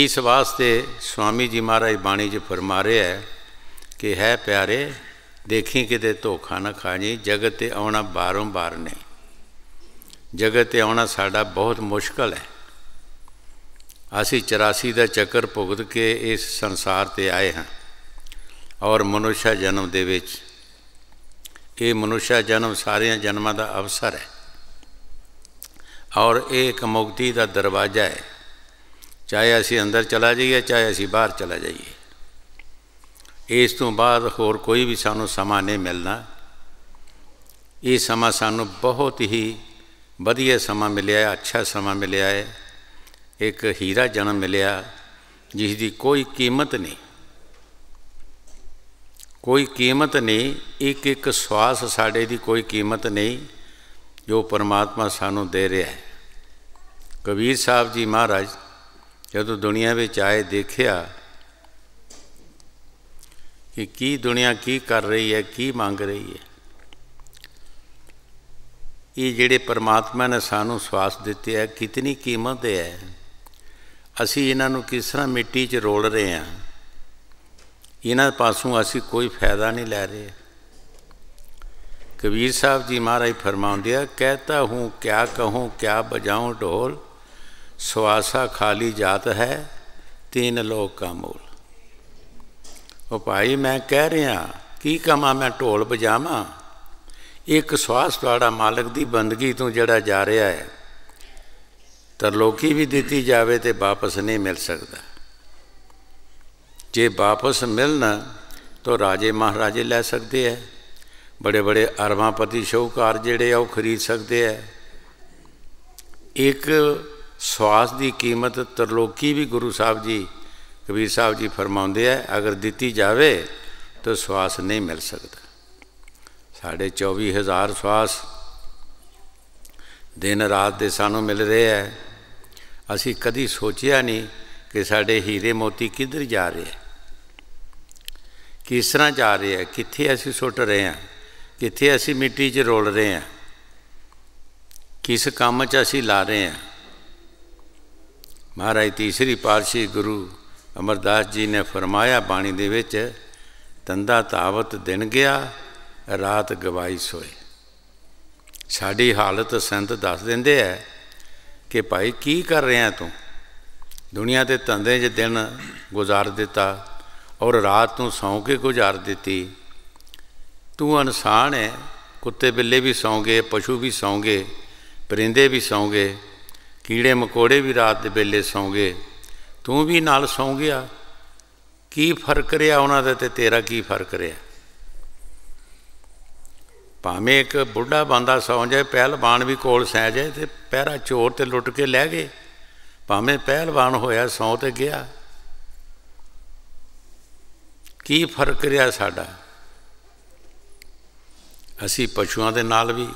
ਇਸ ਵਾਸਤੇ ਸਵਾਮੀ ਜੀ ਮਹਾਰਾਜ ਬਾਣੀ ਜੀ ਫਰਮਾ ਰਹੇ ਹੈ ਕਿ ਹੈ ਪਿਆਰੇ ਦੇਖੀ ਕਿਤੇ ਧੋਖਾ ਨਾ ਖਾ ਜੀ ਜਗਤ ਤੇ ਆਉਣਾ ਬਾਰੋਂ ਬਾਰ ਨਹੀਂ ਜਗਤ ਤੇ ਆਉਣਾ ਸਾਡਾ ਬਹੁਤ ਮੁਸ਼ਕਲ ਹੈ ਅਸੀਂ 84 ਦਾ ਚੱਕਰ ਭੁਗਤ ਕੇ ਇਸ ਸੰਸਾਰ ਤੇ ਆਏ ਹਾਂ ਔਰ ਮਨੁੱਖਾ ਜਨਮ ਦੇ ਵਿੱਚ ਇਹ ਮਨੁੱਖਾ ਜਨਮ ਸਾਰਿਆਂ ਜਨਮਾਂ ਦਾ ਅਵਸਰ ਹੈ ਔਰ ਇਹ ਇੱਕ ਮੁਕਤੀ ਦਾ ਦਰਵਾਜ਼ਾ ਹੈ ਚਾਹੇ ਅਸੀਂ ਅੰਦਰ ਚਲਾ ਜਾਈਏ ਚਾਹੇ ਅਸੀਂ ਬਾਹਰ ਚਲਾ ਜਾਈਏ ਇਸ ਤੋਂ ਬਾਅਦ ਹੋਰ ਕੋਈ ਵੀ ਸਾਨੂੰ ਸਮਾਂ ਨਹੀਂ ਮਿਲਣਾ ਇਹ ਸਮਾਂ ਸਾਨੂੰ ਬਹੁਤ ਹੀ ਵਧੀਆ ਸਮਾਂ ਮਿਲਿਆ ਹੈ ਅੱਛਾ ਸਮਾਂ ਮਿਲਿਆ ਹੈ ਇੱਕ ਹੀਰਾ ਜਨਮ ਮਿਲਿਆ ਜਿਸ ਦੀ ਕੋਈ ਕੀਮਤ ਨਹੀਂ ਕੋਈ ਕੀਮਤ ਨਹੀਂ ਇੱਕ ਇੱਕ ਸਵਾਸ ਸਾਡੇ ਦੀ ਕੋਈ ਕੀਮਤ ਨਹੀਂ ਜੋ ਪਰਮਾਤਮਾ ਸਾਨੂੰ ਦੇ ਰਿਹਾ ਹੈ ਕਬੀਰ ਸਾਹਿਬ ਜੀ ਮਹਾਰਾਜ ਜਦੋਂ ਦੁਨੀਆ ਵਿੱਚ ਆਏ ਦੇਖਿਆ ਕਿ ਕੀ ਦੁਨੀਆ ਕੀ ਕਰ ਰਹੀ ਹੈ ਕੀ ਮੰਗ ਰਹੀ ਹੈ ਇਹ ਜਿਹੜੇ ਪਰਮਾਤਮਾ ਨੇ ਸਾਨੂੰ ਸਵਾਸ ਦਿੱਤੇ ਹੈ ਕਿਤਨੀ ਕੀਮਤ ਹੈ ਅਸੀਂ ਇਹਨਾਂ ਨੂੰ ਕਿਸ ਤਰ੍ਹਾਂ ਮਿੱਟੀ 'ਚ ਰੋਲ ਰਹੇ ਹਾਂ ਇਹਨਾਂ ਪਾਸੋਂ ਅਸੀਂ ਕੋਈ ਫਾਇਦਾ ਨਹੀਂ ਲੈ ਰਹੇ ਕਬੀਰ ਸਾਹਿਬ ਜੀ ਮਹਾਰਾਜ ਫਰਮਾਉਂਦੇ ਆ ਕਹਤਾ ਹੂੰ ਕਿਆ ਕਹੂੰ ਕਿਆ ਬਜਾਉ ਢੋਲ ਸਵਾਸਾ ਖਾਲੀ ਜਾਤ ਹੈ ਤਿੰਨ ਲੋਕ ਕਾ ਮੂਲ ਉਹ ਭਾਈ ਮੈਂ ਕਹਿ ਰਿਹਾ ਕੀ ਕਮਾ ਮੈਂ ਢੋਲ ਬਜਾਵਾਂ ਇੱਕ ਸਵਾਸ ਤੁਹਾਡਾ ਮਾਲਕ ਦੀ ਬੰਦਗੀ ਤੋਂ ਜਿਹੜਾ ਜਾ ਰਿਹਾ ਹੈ ਤਰਲੋਕੀ ਵੀ ਦਿੱਤੀ ਜਾਵੇ ਤੇ ਵਾਪਸ ਨਹੀਂ ਮਿਲ ਸਕਦਾ ਜੇ ਵਾਪਸ ਮਿਲਣ ਤਾਂ ਰਾਜੇ ਮਹਾਰਾਜੇ ਲੈ ਸਕਦੇ ਐ ਬੜੇ ਬੜੇ ਅਰਮਾਪਤੀ ਸ਼ੌਕਾਰ ਜਿਹੜੇ ਆ ਉਹ ਖਰੀਦ ਸਕਦੇ ਐ ਇੱਕ ਸਵਾਸ ਦੀ ਕੀਮਤ ਤਰਲੋਕੀ ਵੀ ਗੁਰੂ ਸਾਹਿਬ ਜੀ ਕਬੀਰ ਸਾਹਿਬ ਜੀ ਫਰਮਾਉਂਦੇ ਐ ਅਗਰ ਦਿੱਤੀ ਜਾਵੇ ਤਾਂ ਸਵਾਸ ਨਹੀਂ ਮਿਲ ਸਕਦਾ ਸਾਡੇ 24000 ਸਵਾਸ ਦਿਨ ਰਾਤ ਦੇ ਸਾਨੂੰ ਮਿਲ ਰਹੇ ਐ ਅਸੀਂ ਕਦੀ ਸੋਚਿਆ ਨਹੀਂ ਕਿ ਸਾਡੇ ਹੀਰੇ ਮੋਤੀ ਕਿੱਧਰ ਜਾ ਰਹੇ ਐ ਕਿਸ ਤਰ੍ਹਾਂ ਜਾ ਰਹੇ ਆ ਕਿੱਥੇ ਅਸੀਂ ਸੁੱਟ ਰਹੇ ਆ ਕਿੱਥੇ ਅਸੀਂ ਮਿੱਟੀ 'ਚ ਰੋਲ ਰਹੇ ਆ ਕਿਸ ਕੰਮ 'ਚ ਅਸੀਂ ਲਾ ਰਹੇ ਆ ਮਹਾਰਾਜ ਤੀਸਰੀ ਪਾਤਸ਼ਾਹੀ ਗੁਰੂ ਅਮਰਦਾਸ ਜੀ ਨੇ ਫਰਮਾਇਆ ਬਾਣੀ ਦੇ ਵਿੱਚ ਤੰਦਾ ਤਾਵਤ ਦਿਨ ਗਿਆ ਰਾਤ ਗਵਾਈ ਸੋਏ ਸਾਡੀ ਹਾਲਤ ਸੰਤ ਦੱਸ ਦਿੰਦੇ ਐ ਕਿ ਭਾਈ ਕੀ ਕਰ ਰਿਹਾ ਤੂੰ ਦੁਨੀਆ ਦੇ ਤੰਦੇ 'ਚ ਦਿਨ ਗੁਜ਼ਾਰ ਦਿੱਤਾ ਔਰ ਰਾਤ ਨੂੰ ਸੌਂ ਕੇ ਗੁਜ਼ਾਰ ਦਿੱਤੀ ਤੂੰ ਇਨਸਾਨ ਹੈ ਕੁੱਤੇ ਬਿੱਲੇ ਵੀ ਸੌਂਗੇ ਪਸ਼ੂ ਵੀ ਸੌਂਗੇ ਪਰਿੰਦੇ ਵੀ ਸੌਂਗੇ ਕੀੜੇ ਮਕੋੜੇ ਵੀ ਰਾਤ ਦੇ ਵੇਲੇ ਸੌਂਗੇ ਤੂੰ ਵੀ ਨਾਲ ਸੌਂ ਗਿਆ ਕੀ ਫਰਕ ਰਿਹਾ ਉਹਨਾਂ ਦਾ ਤੇ ਤੇਰਾ ਕੀ ਫਰਕ ਰਿਹਾ ਭਾਵੇਂ ਇੱਕ ਬੁੱਢਾ ਬੰਦਾ ਸੌਂ ਜਾਏ ਪਹਿਲਵਾਨ ਵੀ ਕੋਲ ਸੈ ਜਾਏ ਤੇ ਪਹਿਰਾ ਚੋਰ ਤੇ ਲੁੱਟ ਕੇ ਲੈ ਗਏ ਭਾਵੇਂ ਪਹਿਲਵਾਨ ਹੋਇਆ ਸੌਂ ਤੇ ਗਿਆ ਕੀ ਫਰਕ ਰਿਹਾ ਸਾਡਾ ਅਸੀਂ ਪਸ਼ੂਆਂ ਦੇ ਨਾਲ ਵੀ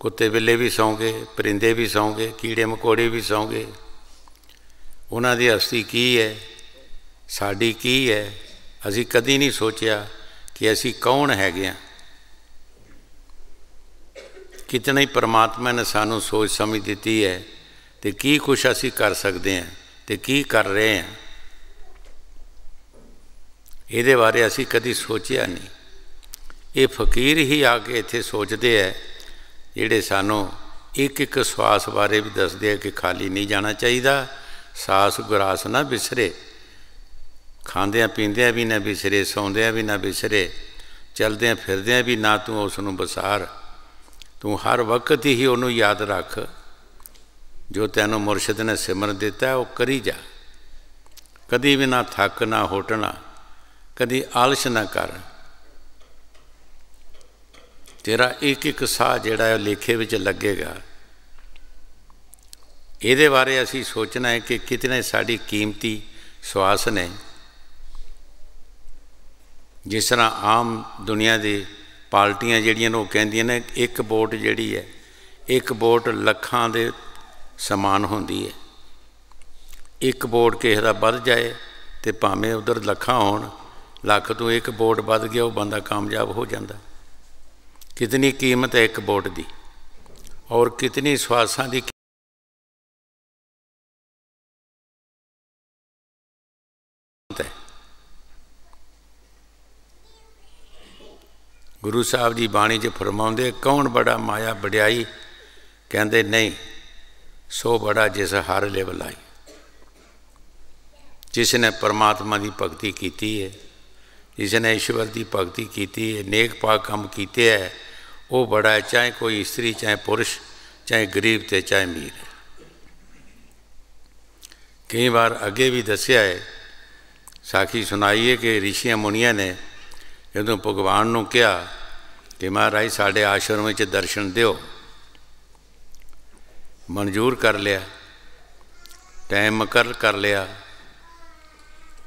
ਕੁੱਤੇ ਬਿੱਲੇ ਵੀ ਸੌਂਗੇ ਪਰਿੰਦੇ ਵੀ ਸੌਂਗੇ ਕੀੜੇ ਮਕੋੜੇ ਵੀ ਸੌਂਗੇ ਉਹਨਾਂ ਦੀ ਹਸਤੀ ਕੀ ਹੈ ਸਾਡੀ ਕੀ ਹੈ ਅਸੀਂ ਕਦੀ ਨਹੀਂ ਸੋਚਿਆ ਕਿ ਅਸੀਂ ਕੌਣ ਹੈਗੇ ਆ ਕਿਤਨੇ ਹੀ ਪਰਮਾਤਮਾ ਨੇ ਸਾਨੂੰ ਸੋਚ ਸਮਝ ਦਿੱਤੀ ਹੈ ਤੇ ਕੀ ਕੁਛ ਅਸੀਂ ਕਰ ਸਕਦੇ ਆ ਤੇ ਕੀ ਕਰ ਰਹੇ ਆ ਇਹਦੇ ਬਾਰੇ ਅਸੀਂ ਕਦੀ ਸੋਚਿਆ ਨਹੀਂ ਇਹ ਫਕੀਰ ਹੀ ਆ ਕੇ ਇੱਥੇ ਸੋਚਦੇ ਐ ਜਿਹੜੇ ਸਾਨੂੰ ਇੱਕ ਇੱਕ ਸਵਾਸ ਬਾਰੇ ਵੀ ਦੱਸਦੇ ਆ ਕਿ ਖਾਲੀ ਨਹੀਂ ਜਾਣਾ ਚਾਹੀਦਾ ਸਾਸ ਗਰਾਸ ਨਾ ਵਿਸਰੇ ਖਾਂਦਿਆਂ ਪੀਂਦਿਆਂ ਵੀ ਨਾ ਵਿਸਰੇ ਸੌਂਦਿਆਂ ਵੀ ਨਾ ਵਿਸਰੇ ਚਲਦਿਆਂ ਫਿਰਦਿਆਂ ਵੀ ਨਾ ਤੂੰ ਉਸ ਨੂੰ ਬਸਾਰ ਤੂੰ ਹਰ ਵਕਤ ਹੀ ਉਹਨੂੰ ਯਾਦ ਰੱਖ ਜੋ ਤੈਨੂੰ ਮੁਰਸ਼ਿਦ ਨੇ ਸਿਮਰ ਦਿੱਤਾ ਉਹ ਕਰੀ ਜਾ ਕਦੀ ਵੀ ਨਾ ਥੱਕ ਨਾ ਹੋਟਣਾ ਕਦੀ ਆਲਸ਼ ਨਾ ਕਰ ਤੇਰਾ ਇੱਕ ਇੱਕ ਸਾਹ ਜਿਹੜਾ ਹੈ ਲੇਖੇ ਵਿੱਚ ਲੱਗੇਗਾ ਇਹਦੇ ਬਾਰੇ ਅਸੀਂ ਸੋਚਣਾ ਹੈ ਕਿ ਕਿਤਨੇ ਸਾਡੀ ਕੀਮਤੀ ਸਵਾਸ ਨੇ ਜਿਸ ਤਰ੍ਹਾਂ ਆਮ ਦੁਨੀਆ ਦੇ ਪਾਰਟੀਆਂ ਜਿਹੜੀਆਂ ਨੇ ਉਹ ਕਹਿੰਦੀਆਂ ਨੇ ਇੱਕ ਵੋਟ ਜਿਹੜੀ ਹੈ ਇੱਕ ਵੋਟ ਲੱਖਾਂ ਦੇ ਸਮਾਨ ਹੁੰਦੀ ਹੈ ਇੱਕ ਵੋਟ ਕਿਸੇ ਦਾ ਵੱਧ ਜਾਏ ਤੇ ਭਾਵੇਂ ਉਧਰ ਲੱਖਾਂ ਹੋਣ ਲੱਖ ਤੋਂ ਇੱਕ ਵੋਟ ਵੱਧ ਗਿਆ ਉਹ ਬੰਦਾ ਕਾਮਯਾਬ ਹੋ ਜਾਂਦਾ ਕਿਤਨੀ ਕੀਮਤ ਹੈ ਇੱਕ ਵੋਟ ਦੀ ਔਰ ਕਿਤਨੀ ਸਵਾਸਾਂ ਦੀ ਗੁਰੂ ਸਾਹਿਬ ਜੀ ਬਾਣੀ 'ਚ ਫਰਮਾਉਂਦੇ ਕੌਣ ਬੜਾ ਮਾਇਆ ਵਡਿਆਈ ਕਹਿੰਦੇ ਨਹੀਂ ਸੋ ਬੜਾ ਜਿਸ ਹਰ ਲੈ ਬਲਾਈ ਜਿਸ ਨੇ ਪਰਮਾਤਮਾ ਦੀ ਭਗਤੀ ਕੀਤੀ ਹੈ ਜਿਸ ਨੇ ਈਸ਼ਵਰ ਦੀ ਭਗਤੀ ਕੀਤੀ ਹੈ ਨੇਕ ਪਾਕ ਕੰਮ ਕੀਤੇ ਹੈ ਉਹ ਬੜਾ ਚਾਹੇ ਕੋਈ ਇਸਤਰੀ ਚਾਹੇ ਪੁਰਸ਼ ਚਾਹੇ ਗਰੀਬ ਤੇ ਚਾਹੇ ਮੀਰ ਕਈ ਵਾਰ ਅੱਗੇ ਵੀ ਦੱਸਿਆ ਹੈ ਸਾਖੀ ਸੁਣਾਈਏ ਕਿ ਰਿਸ਼ੀਆਂ ਮੁਨੀਆਂ ਨੇ ਜਦੋਂ ਭਗਵਾਨ ਨੂੰ ਕਿਹਾ ਕਿ ਮਹਾਰਾਜ ਸਾਡੇ ਆਸ਼ਰਮ ਵਿੱਚ ਦਰਸ਼ਨ ਦਿਓ ਮਨਜ਼ੂਰ ਕਰ ਲਿਆ ਟਾਈਮ ਮਕਰ ਕਰ ਲਿਆ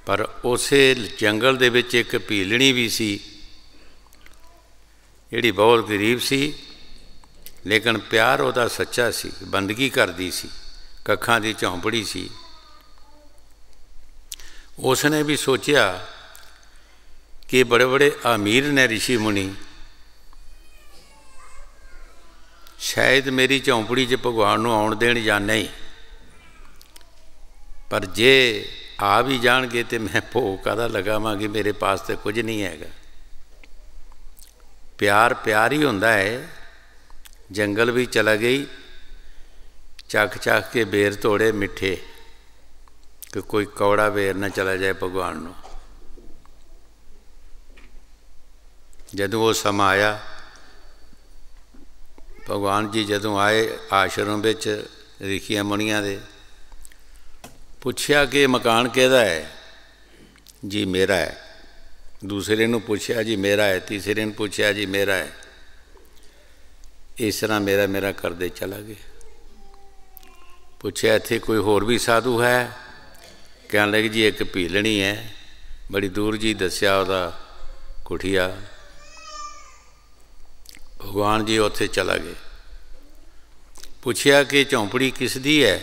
ਪਰ ਉਸੇ ਜੰਗਲ ਦੇ ਵਿੱਚ ਇੱਕ ਭੀਲਣੀ ਵੀ ਸੀ ਜਿਹੜੀ ਬਹੁਤ ਗਰੀਬ ਸੀ ਲੇਕਿਨ ਪਿਆਰ ਉਹਦਾ ਸੱਚਾ ਸੀ ਬੰਦਗੀ ਕਰਦੀ ਸੀ ਕੱਖਾਂ ਦੀ ਝੌਂਪੜੀ ਸੀ ਉਸ ਨੇ ਵੀ ਸੋਚਿਆ ਕਿ ਬੜੇ ਬੜੇ ਅਮੀਰ ਨੇ ઋષਿ ਮੁਨੀ ਸ਼ਾਇਦ ਮੇਰੀ ਝੌਂਪੜੀ 'ਚ ਭਗਵਾਨ ਨੂੰ ਆਉਣ ਦੇਣ ਜਾਂ ਨਹੀਂ ਪਰ ਜੇ ਆ ਵੀ ਜਾਣਗੇ ਤੇ ਮੈਂ ਭੋਗ ਕਾਦਾ ਲਗਾਵਾਂਗੇ ਮੇਰੇ ਪਾਸ ਤੇ ਕੁਝ ਨਹੀਂ ਹੈਗਾ ਪਿਆਰ ਪਿਆਰ ਹੀ ਹੁੰਦਾ ਹੈ ਜੰਗਲ ਵੀ ਚਲਾ ਗਈ ਚੱਕ ਚੱਕ ਕੇ ਬੇਰ ਤੋੜੇ ਮਿੱਠੇ ਕਿ ਕੋਈ ਕੌੜਾ ਬੇਰ ਨਾ ਚਲਾ ਜਾਏ ਭਗਵਾਨ ਨੂੰ ਜਦੋਂ ਉਹ ਸਮਾਂ ਆਇਆ ਭਗਵਾਨ ਜੀ ਜਦੋਂ ਆਏ ਆਸ਼ਰਮ ਵਿੱਚ ਰਿਖੀਆਂ ਮਣੀਆਂ ਦੇ ਪੁੱਛਿਆ ਕਿ ਮਕਾਨ ਕਿਹਦਾ ਹੈ ਜੀ ਮੇਰਾ ਹੈ ਦੂਸਰੇ ਨੂੰ ਪੁੱਛਿਆ ਜੀ ਮੇਰਾ ਹੈ ਤੀਸਰੇ ਨੂੰ ਪੁੱਛਿਆ ਜੀ ਮੇਰਾ ਹੈ ਇਸ ਤਰ੍ਹਾਂ ਮੇਰਾ ਮੇਰਾ ਕਰਦੇ ਚਲਾ ਗਏ ਪੁੱਛਿਆ ਇੱਥੇ ਕੋਈ ਹੋਰ ਵੀ ਸਾਧੂ ਹੈ ਕਹਿਣ ਲੱਗੇ ਜੀ ਇੱਕ ਭੀਲਣੀ ਹੈ ਬੜੀ ਦੂਰ ਜੀ ਦੱਸਿਆ ਉਹਦਾ ਕੁਠੀਆ ਭਗਵਾਨ ਜੀ ਉੱਥੇ ਚਲਾ ਗਏ ਪੁੱਛਿਆ ਕਿ ਝੌਂਪੜੀ ਕਿਸ ਦੀ ਹੈ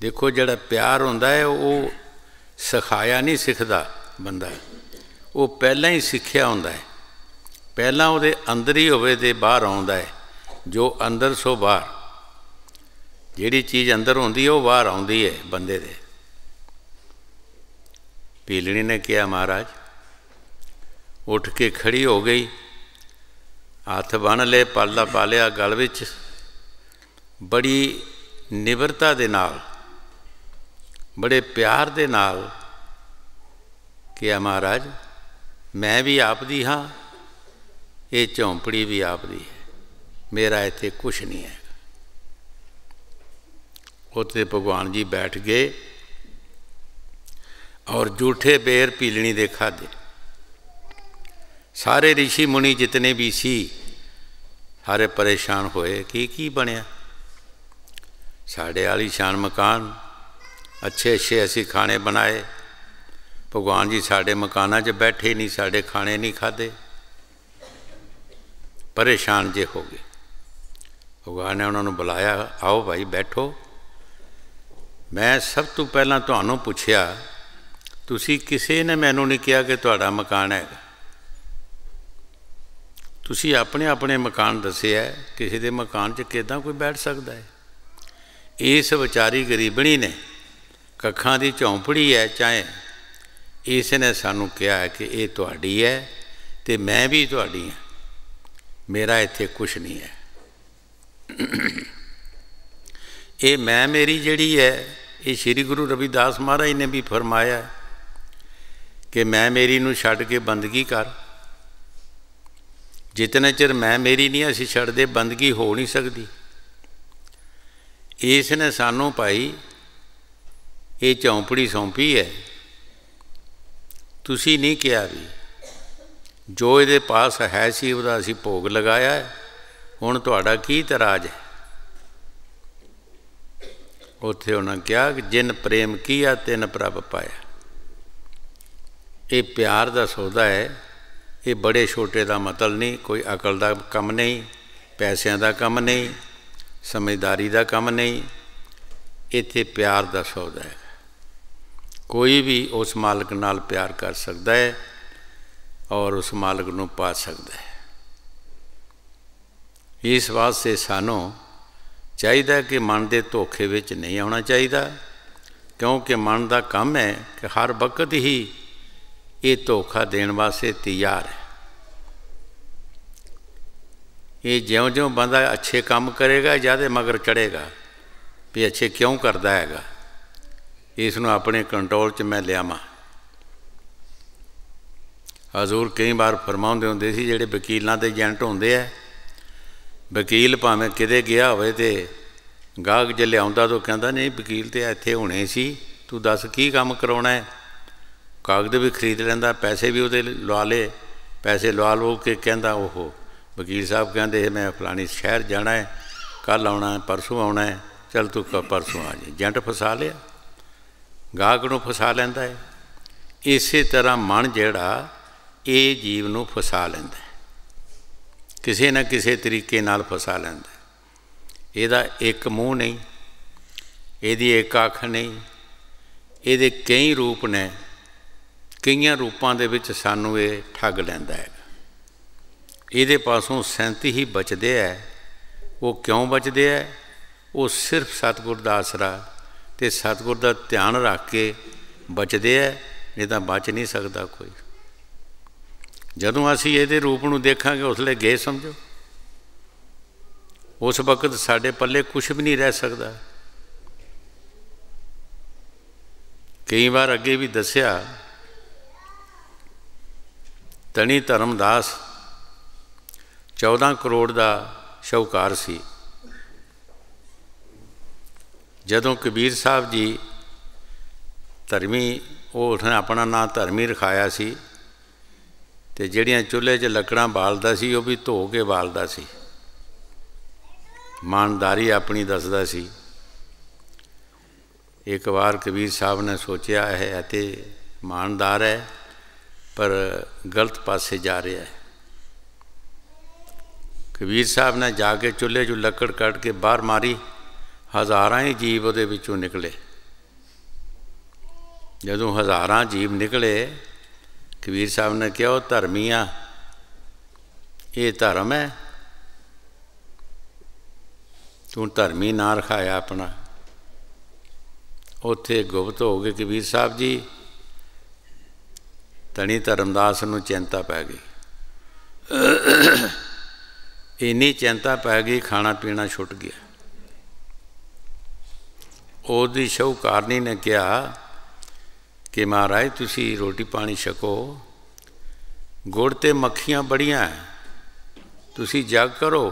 ਦੇਖੋ ਜਿਹੜਾ ਪਿਆਰ ਹੁੰਦਾ ਹੈ ਉਹ ਸਿਖਾਇਆ ਨਹੀਂ ਸਿੱਖਦਾ ਬੰਦਾ ਉਹ ਪਹਿਲਾਂ ਹੀ ਸਿੱਖਿਆ ਹੁੰਦਾ ਹੈ ਪਹਿਲਾਂ ਉਹਦੇ ਅੰਦਰ ਹੀ ਹੋਵੇ ਤੇ ਬਾਹਰ ਆਉਂਦਾ ਹੈ ਜੋ ਅੰਦਰ ਸੋ ਬਾਹਰ ਜਿਹੜੀ ਚੀਜ਼ ਅੰਦਰ ਹੁੰਦੀ ਹੈ ਉਹ ਬਾਹਰ ਆਉਂਦੀ ਹੈ ਬੰਦੇ ਦੇ ਪੀਲਣੀ ਨੇ ਕਿਹਾ ਮਹਾਰਾਜ ਉੱਠ ਕੇ ਖੜੀ ਹੋ ਗਈ ਹੱਥ ਬੰਨ ਲੈ ਪਾਲਾ ਪਾਲਿਆ ਗਲ ਵਿੱਚ ਬੜੀ ਨਿਵਰਤਾ ਦੇ ਨਾਲ ਬੜੇ ਪਿਆਰ ਦੇ ਨਾਲ ਕਿ ਆ ਮਹਾਰਾਜ ਮੈਂ ਵੀ ਆਪ ਦੀ ਹਾਂ ਇਹ ਝੌਂਪੜੀ ਵੀ ਆਪ ਦੀ ਹੈ ਮੇਰਾ ਇੱਥੇ ਕੁਝ ਨਹੀਂ ਹੈ ਉੱਥੇ ਭਗਵਾਨ ਜੀ ਬੈਠ ਗਏ ਔਰ ਝੂਠੇ ਬੇਰ ਪੀਲਣੀ ਦੇ ਖਾਦੇ ਸਾਰੇ ઋષਿ ਮੁਨੀ ਜਿਤਨੇ ਵੀ ਸੀ ਸਾਰੇ ਪਰੇਸ਼ਾਨ ਹੋਏ ਕੀ ਕੀ ਬਣਿਆ ਸਾਡੇ ਵਾਲੀ ਸ਼ਾਨ ਮਕਾਨ ਅੱਛੇ ਅੱਛੇ ਅਸੀਂ ਖਾਣੇ ਬਣਾਏ ਭਗਵਾਨ ਜੀ ਸਾਡੇ ਮਕਾਨਾਂ 'ਚ ਬੈਠੇ ਨਹੀਂ ਸਾਡੇ ਖਾਣੇ ਨਹੀਂ ਖਾਦੇ ਪਰੇਸ਼ਾਨ ਜੇ ਹੋ ਗਏ ਭਗਵਾਨ ਨੇ ਉਹਨਾਂ ਨੂੰ ਬੁਲਾਇਆ ਆਓ ਭਾਈ ਬੈਠੋ ਮੈਂ ਸਭ ਤੋਂ ਪਹਿਲਾਂ ਤੁਹਾਨੂੰ ਪੁੱਛਿਆ ਤੁਸੀਂ ਕਿਸੇ ਨੇ ਮੈਨੂੰ ਨਹੀਂ ਕਿਹਾ ਕਿ ਤੁਹਾਡਾ ਮਕਾਨ ਹੈ ਤੁਸੀਂ ਆਪਣੇ ਆਪਣੇ ਮਕਾਨ ਦੱਸਿਆ ਕਿਸੇ ਦੇ ਮਕਾਨ 'ਚ ਕਿਦਾਂ ਕੋਈ ਬੈਠ ਸਕਦਾ ਹੈ ਇਸ ਵਿਚਾਰੀ ਗਰੀਬਣੀ ਨੇ ਕੱਖਾਂ ਦੀ ਝੌਂਪੜੀ ਹੈ ਚਾਹੇ ਇਸ ਨੇ ਸਾਨੂੰ ਕਿਹਾ ਕਿ ਇਹ ਤੁਹਾਡੀ ਹੈ ਤੇ ਮੈਂ ਵੀ ਤੁਹਾਡੀ ਹਾਂ ਮੇਰਾ ਇੱਥੇ ਕੁਝ ਨਹੀਂ ਹੈ ਇਹ ਮੈਂ ਮੇਰੀ ਜਿਹੜੀ ਹੈ ਇਹ ਸ੍ਰੀ ਗੁਰੂ ਰਵਿਦਾਸ ਮਹਾਰਾਜ ਨੇ ਵੀ ਫਰਮਾਇਆ ਕਿ ਮੈਂ ਮੇਰੀ ਨੂੰ ਛੱਡ ਕੇ ਬੰਦਗੀ ਕਰ ਜਿਤਨੇ ਚਿਰ ਮੈਂ ਮੇਰੀ ਨਹੀਂ ਅਸੀਂ ਛੱਡਦੇ ਬੰਦਗੀ ਹੋ ਨਹੀਂ ਸਕਦੀ ਇਸ ਨੇ ਸਾਨੂੰ ਭਾਈ ਇਹ ਚੌਂਪੜੀ ਸੌਂਪੀ ਹੈ ਤੁਸੀਂ ਨਹੀਂ ਕਿਹਾ ਵੀ ਜੋ ਇਹਦੇ ਪਾਸ ਹੈ ਸੀ ਉਹਦਾ ਅਸੀਂ ਭੋਗ ਲਗਾਇਆ ਹੈ ਹੁਣ ਤੁਹਾਡਾ ਕੀ ਤਰਾਜ ਹੈ ਉੱਥੇ ਉਹਨਾਂ ਕਿਹਾ ਕਿ ਜਿਨ ਪ੍ਰੇਮ ਕੀਆ ਤਿਨ ਪ੍ਰਭ ਪਾਇਆ ਇਹ ਪਿਆਰ ਦਾ ਸੌਦਾ ਹੈ ਇਹ ਬੜੇ ਛੋਟੇ ਦਾ ਮਤਲ ਨਹੀਂ ਕੋਈ ਅਕਲ ਦਾ ਕੰਮ ਨਹੀਂ ਪੈਸਿਆਂ ਦਾ ਕੰਮ ਨਹੀਂ ਸਮਝਦਾਰੀ ਦਾ ਕੰਮ ਨਹੀਂ ਇੱਥੇ ਪਿਆਰ ਦਾ ਸੌਦਾ ਹੈ ਕੋਈ ਵੀ ਉਸ ਮਾਲਕ ਨਾਲ ਪਿਆਰ ਕਰ ਸਕਦਾ ਹੈ ਔਰ ਉਸ ਮਾਲਕ ਨੂੰ ਪਾ ਸਕਦਾ ਹੈ ਇਸ ਵਾਸਤੇ ਸਾਨੂੰ ਚਾਹੀਦਾ ਕਿ ਮਨ ਦੇ ਧੋਖੇ ਵਿੱਚ ਨਹੀਂ ਆਉਣਾ ਚਾਹੀਦਾ ਕਿਉਂਕਿ ਮਨ ਦਾ ਕੰਮ ਹੈ ਕਿ ਹਰ ਵਕਤ ਹੀ ਇਹ ਧੋਖਾ ਦੇਣ ਵਾਸਤੇ ਤਿਆਰ ਹੈ ਇਹ ਜਿਉਂ-ਜਿਉਂ ਬੰਦਾ ਅੱਛੇ ਕੰਮ ਕਰੇਗਾ ਜਿਆਦੇ ਮਗਰ ਚੜੇਗਾ ਵੀ ਅੱਛੇ ਕਿਉਂ ਕਰਦਾ ਹੈਗਾ ਇਸ ਨੂੰ ਆਪਣੇ ਕੰਟਰੋਲ 'ਚ ਮੈਂ ਲਿਆਵਾਂ ਹਜ਼ੂਰ ਕਈ ਵਾਰ ਫਰਮਾਉਂਦੇ ਹੁੰਦੇ ਸੀ ਜਿਹੜੇ ਵਕੀਲਾਂ ਦੇ ਏਜੰਟ ਹੁੰਦੇ ਆ ਵਕੀਲ ਭਾਵੇਂ ਕਿਤੇ ਗਿਆ ਹੋਵੇ ਤੇ ਗਾਹਕ ਜੇ ਲਿਆਉਂਦਾ ਤਾਂ ਕਹਿੰਦਾ ਨਹੀਂ ਵਕੀਲ ਤੇ ਇੱਥੇ ਹੋਣੇ ਸੀ ਤੂੰ ਦੱਸ ਕੀ ਕੰਮ ਕਰਾਉਣਾ ਹੈ ਕਾਗਜ਼ ਵੀ ਖਰੀਦ ਲੈਂਦਾ ਪੈਸੇ ਵੀ ਉਹਦੇ ਲਵਾ ਲੇ ਪੈਸੇ ਲਵਾ ਲੋ ਕੇ ਕਹਿੰਦਾ ਉਹ ਵਕੀਲ ਸਾਹਿਬ ਕਹਿੰਦੇ ਮੈਂ ਫਲਾਣੀ ਸ਼ਹਿਰ ਜਾਣਾ ਹੈ ਕੱਲ ਆਉਣਾ ਹੈ ਪਰਸੋਂ ਆਉਣਾ ਹੈ ਚਲ ਤੂੰ ਪਰਸੋਂ ਆ ਜੇ ਏਜੰਟ ਫਸਾ ਲਿਆ ਗਾਹਕ ਨੂੰ ਫਸਾ ਲੈਂਦਾ ਹੈ ਇਸੇ ਤਰ੍ਹਾਂ ਮਨ ਜਿਹੜਾ ਇਹ ਜੀਵ ਨੂੰ ਫਸਾ ਲੈਂਦਾ ਕਿਸੇ ਨਾ ਕਿਸੇ ਤਰੀਕੇ ਨਾਲ ਫਸਾ ਲੈਂਦਾ ਇਹਦਾ ਇੱਕ ਮੂੰਹ ਨਹੀਂ ਇਹਦੀ ਇੱਕ ਅੱਖ ਨਹੀਂ ਇਹਦੇ ਕਈ ਰੂਪ ਨੇ ਕਈਆਂ ਰੂਪਾਂ ਦੇ ਵਿੱਚ ਸਾਨੂੰ ਇਹ ਠੱਗ ਲੈਂਦਾ ਹੈ ਇਹਦੇ ਪਾਸੋਂ ਸੈਂਤੀ ਹੀ ਬਚਦੇ ਆ ਉਹ ਕਿਉਂ ਬਚਦੇ ਆ ਉਹ ਸਿਰਫ ਸਤਗੁਰ ਦਾ ਆਸਰਾ ਤੇ ਸਤਗੁਰ ਦਾ ਧਿਆਨ ਰੱਖ ਕੇ ਬਚਦੇ ਐ ਨਹੀਂ ਤਾਂ ਬਚ ਨਹੀਂ ਸਕਦਾ ਕੋਈ ਜਦੋਂ ਅਸੀਂ ਇਹਦੇ ਰੂਪ ਨੂੰ ਦੇਖਾਂਗੇ ਉਸ ਲਈ ਗਏ ਸਮਝੋ ਉਸ ਵਕਤ ਸਾਡੇ ਪੱਲੇ ਕੁਝ ਵੀ ਨਹੀਂ ਰਹਿ ਸਕਦਾ ਕਈ ਵਾਰ ਅੱਗੇ ਵੀ ਦੱਸਿਆ ਤਣੀ ਧਰਮਦਾਸ 14 ਕਰੋੜ ਦਾ ਸ਼ੌਕਾਰ ਸੀ ਜਦੋਂ ਕਬੀਰ ਸਾਹਿਬ ਜੀ ਧਰਮੀ ਉਹ ਉਹਨੇ ਆਪਣਾ ਨਾਂ ਧਰਮੀ ਰਖਾਇਆ ਸੀ ਤੇ ਜਿਹੜੀਆਂ ਚੁੱਲ੍ਹੇ 'ਚ ਲੱਕੜਾਂ ਬਾਲਦਾ ਸੀ ਉਹ ਵੀ ਧੋ ਕੇ ਬਾਲਦਾ ਸੀ ਮਾਨਦਾਰੀ ਆਪਣੀ ਦੱਸਦਾ ਸੀ ਇੱਕ ਵਾਰ ਕਬੀਰ ਸਾਹਿਬ ਨੇ ਸੋਚਿਆ ਹੈ ਅਤੇ ਮਾਨਦਾਰ ਹੈ ਪਰ ਗਲਤ ਪਾਸੇ ਜਾ ਰਿਹਾ ਹੈ ਕਬੀਰ ਸਾਹਿਬ ਨੇ ਜਾ ਕੇ ਚੁੱਲ੍ਹੇ 'ਚ ਲੱਕੜ ਕੱਢ ਕੇ ਬਾਹਰ ਮਾਰੀ ਹਜ਼ਾਰਾਂ ਹੀ ਜੀਵ ਉਹਦੇ ਵਿੱਚੋਂ ਨਿਕਲੇ ਜਦੋਂ ਹਜ਼ਾਰਾਂ ਜੀਵ ਨਿਕਲੇ ਕਬੀਰ ਸਾਹਿਬ ਨੇ ਕਿਹਾ ਉਹ ਧਰਮੀਆਂ ਇਹ ਧਰਮ ਹੈ ਤੂੰ ਧਰਮੀ ਨਾ ਰਖਾਇਆ ਆਪਣਾ ਉੱਥੇ ਗੁਪਤ ਹੋ ਗਏ ਕਬੀਰ ਸਾਹਿਬ ਜੀ ਤਣੀ ਧਰਮਦਾਸ ਨੂੰ ਚਿੰਤਾ ਪੈ ਗਈ ਇੰਨੀ ਚਿੰਤਾ ਪੈ ਗਈ ਖਾਣਾ ਪੀਣਾ ਛੁੱਟ ਗਿਆ ਉਹਦੀ ਸ਼ੌਕਾਰਨੀ ਨੇ ਕਿਹਾ ਕਿ ਮਹਾਰਾਜ ਤੁਸੀਂ ਰੋਟੀ ਪਾਣੀ ਛਕੋ ਗੁੜ ਤੇ ਮੱਖੀਆਂ ਬੜੀਆਂ ਤੁਸੀਂ ਜਾਗ ਕਰੋ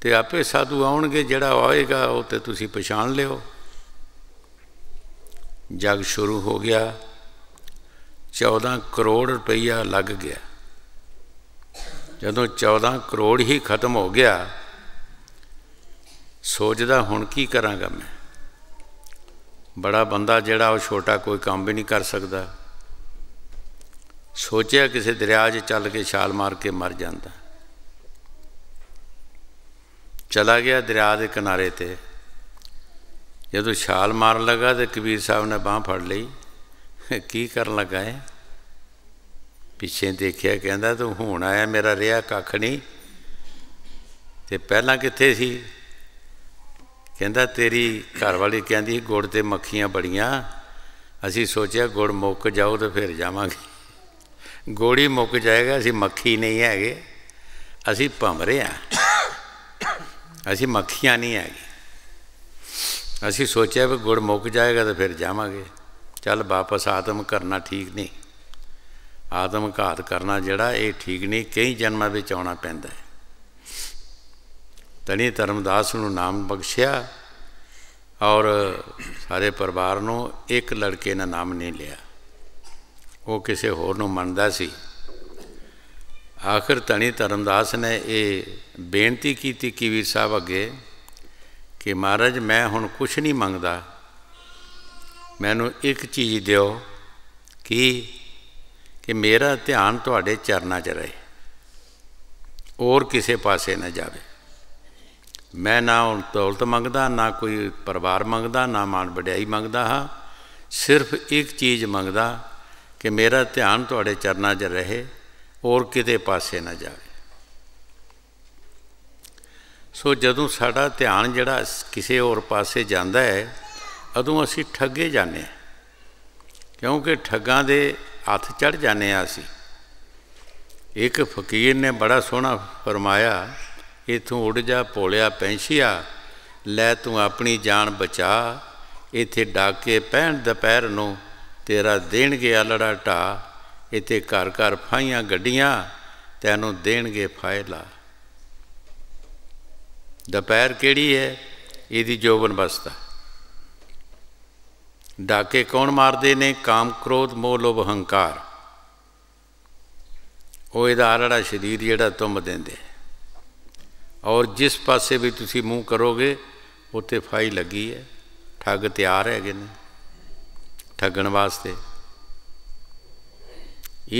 ਤੇ ਆਪੇ ਸਾਧੂ ਆਉਣਗੇ ਜਿਹੜਾ ਆਏਗਾ ਉਹ ਤੇ ਤੁਸੀਂ ਪਛਾਣ ਲਿਓ ਜਗ ਸ਼ੁਰੂ ਹੋ ਗਿਆ 14 ਕਰੋੜ ਰੁਪਈਆ ਲੱਗ ਗਿਆ ਜਦੋਂ 14 ਕਰੋੜ ਹੀ ਖਤਮ ਹੋ ਗਿਆ ਸੋਚਦਾ ਹੁਣ ਕੀ ਕਰਾਂਗਾ ਮੈਂ ਬੜਾ ਬੰਦਾ ਜਿਹੜਾ ਉਹ ਛੋਟਾ ਕੋਈ ਕੰਮ ਵੀ ਨਹੀਂ ਕਰ ਸਕਦਾ ਸੋਚਿਆ ਕਿਸੇ ਦਰਿਆ 'ਚ ਚੱਲ ਕੇ ਛਾਲ ਮਾਰ ਕੇ ਮਰ ਜਾਂਦਾ ਚਲਾ ਗਿਆ ਦਰਿਆ ਦੇ ਕਿਨਾਰੇ ਤੇ ਜਦੋਂ ਛਾਲ ਮਾਰਨ ਲੱਗਾ ਤੇ ਕਬੀਰ ਸਾਹਿਬ ਨੇ ਬਾਹ ਫੜ ਲਈ ਕੀ ਕਰਨ ਲੱਗਾ ਹੈ ਪਿੱਛੇ ਦੇਖਿਆ ਕਹਿੰਦਾ ਤੂੰ ਹੁਣ ਆਇਆ ਮੇਰਾ ਰਿਆ ਕੱਖ ਨਹੀਂ ਤੇ ਪਹਿਲਾਂ ਕਿੱਥੇ ਸੀ ਕਹਿੰਦਾ ਤੇਰੀ ਘਰ ਵਾਲੀ ਕਹਿੰਦੀ ਗੁੜ ਤੇ ਮੱਖੀਆਂ ਬੜੀਆਂ ਅਸੀਂ ਸੋਚਿਆ ਗੁੜ ਮੁੱਕ ਜਾਊ ਤਾਂ ਫਿਰ ਜਾਵਾਂਗੇ ਗੋੜੀ ਮੁੱਕ ਜਾਏਗਾ ਅਸੀਂ ਮੱਖੀ ਨਹੀਂ ਹੈਗੇ ਅਸੀਂ ਭੰਮਰੇ ਆ ਅਸੀਂ ਮੱਖੀਆਂ ਨਹੀਂ ਹੈਗੇ ਅਸੀਂ ਸੋਚਿਆ ਵੀ ਗੁੜ ਮੁੱਕ ਜਾਏਗਾ ਤਾਂ ਫਿਰ ਜਾਵਾਂਗੇ ਚੱਲ ਵਾਪਸ ਆਤਮ ਕਰਨਾ ਠੀਕ ਨਹੀਂ ਆਤਮ ਘਾਤ ਕਰਨਾ ਜਿਹੜਾ ਇਹ ਠੀਕ ਨਹੀਂ ਕਈ ਜਨਮਾਂ ਵਿੱਚ ਆਉਣਾ ਪੈਂਦਾ ਹੈ ਤਣੀ ਧਰਮਦਾਸ ਨੂੰ ਨਾਮ ਬਖਸ਼ਿਆ ਔਰ ਸਾਰੇ ਪਰਿਵਾਰ ਨੂੰ ਇੱਕ ਲੜਕੇ ਦਾ ਨਾਮ ਨਹੀਂ ਲਿਆ ਉਹ ਕਿਸੇ ਹੋਰ ਨੂੰ ਮੰਨਦਾ ਸੀ ਆਖਰ ਤਣੀ ਧਰਮਦਾਸ ਨੇ ਇਹ ਬੇਨਤੀ ਕੀਤੀ ਕਿ ਵੀਰ ਸਾਹਿਬ ਅੱਗੇ ਕਿ ਮਹਾਰਾਜ ਮੈਂ ਹੁਣ ਕੁਝ ਨਹੀਂ ਮੰਗਦਾ ਮੈਨੂੰ ਇੱਕ ਚੀਜ਼ ਦਿਓ ਕਿ ਕਿ ਮੇਰਾ ਧਿਆਨ ਤੁਹਾਡੇ ਚਰਨਾਂ 'ਚ ਰਹੇ ਔਰ ਕਿਸੇ ਪਾਸੇ ਨਾ ਜਾਵੇ ਮੈਂ ਨਾ ਦੌਲਤ ਮੰਗਦਾ ਨਾ ਕੋਈ ਪਰਿਵਾਰ ਮੰਗਦਾ ਨਾ ਮਾਨ ਵਡਿਆਈ ਮੰਗਦਾ ਹਾਂ ਸਿਰਫ ਇੱਕ ਚੀਜ਼ ਮੰਗਦਾ ਕਿ ਮੇਰਾ ਧਿਆਨ ਤੁਹਾਡੇ ਚਰਨਾਂ 'ਚ ਰਹੇ ਔਰ ਕਿਤੇ ਪਾਸੇ ਨਾ ਜਾਵੇ ਸੋ ਜਦੋਂ ਸਾਡਾ ਧਿਆਨ ਜਿਹੜਾ ਕਿਸੇ ਹੋਰ ਪਾਸੇ ਜਾਂਦਾ ਹੈ ਉਦੋਂ ਅਸੀਂ ਠੱਗੇ ਜਾਂਦੇ ਹਾਂ ਕਿਉਂਕਿ ਠੱਗਾਂ ਦੇ ਹੱਥ ਚੜ ਜਾਂਦੇ ਆ ਅਸੀਂ ਇੱਕ ਫਕੀਰ ਨੇ ਬੜਾ ਸੋਹਣਾ ਫਰਮਾਇਆ ਇਥੋਂ ਉੱਡ ਜਾ ਭੋਲਿਆ ਪੈਂਸ਼ੀਆ ਲੈ ਤੂੰ ਆਪਣੀ ਜਾਨ ਬਚਾ ਇਥੇ ਡਾਕੇ ਪਹਿਣ ਦੁਪਹਿਰ ਨੂੰ ਤੇਰਾ ਦੇਣਗੇ ਆਲੜਾ ਢਾ ਇਥੇ ਘਰ ਘਰ ਫਾਈਆਂ ਗੱਡੀਆਂ ਤੈਨੂੰ ਦੇਣਗੇ ਫਾਇਲਾ ਦੁਪਹਿਰ ਕਿਹੜੀ ਹੈ ਇਹਦੀ ਜੋਬਨ ਬਸਤਾ ਡਾਕੇ ਕੌਣ ਮਾਰਦੇ ਨੇ ਕਾਮ ਕ੍ਰੋਧ ਮੋਹ ਲੋਭ ਹੰਕਾਰ ਉਹ ਇਹਦਾ ਆਲੜਾ ਸ਼ਰੀਰ ਜਿਹੜਾ ਤੁੰਮ ਦਿੰਦੇ ਔਰ ਜਿਸ ਪਾਸੇ ਵੀ ਤੁਸੀਂ ਮੂੰਹ ਕਰੋਗੇ ਉੱਤੇ ਫਾਈ ਲੱਗੀ ਹੈ ਠੱਗ ਤਿਆਰ ਹੈਗੇ ਨੇ ਠੱਗਣ ਵਾਸਤੇ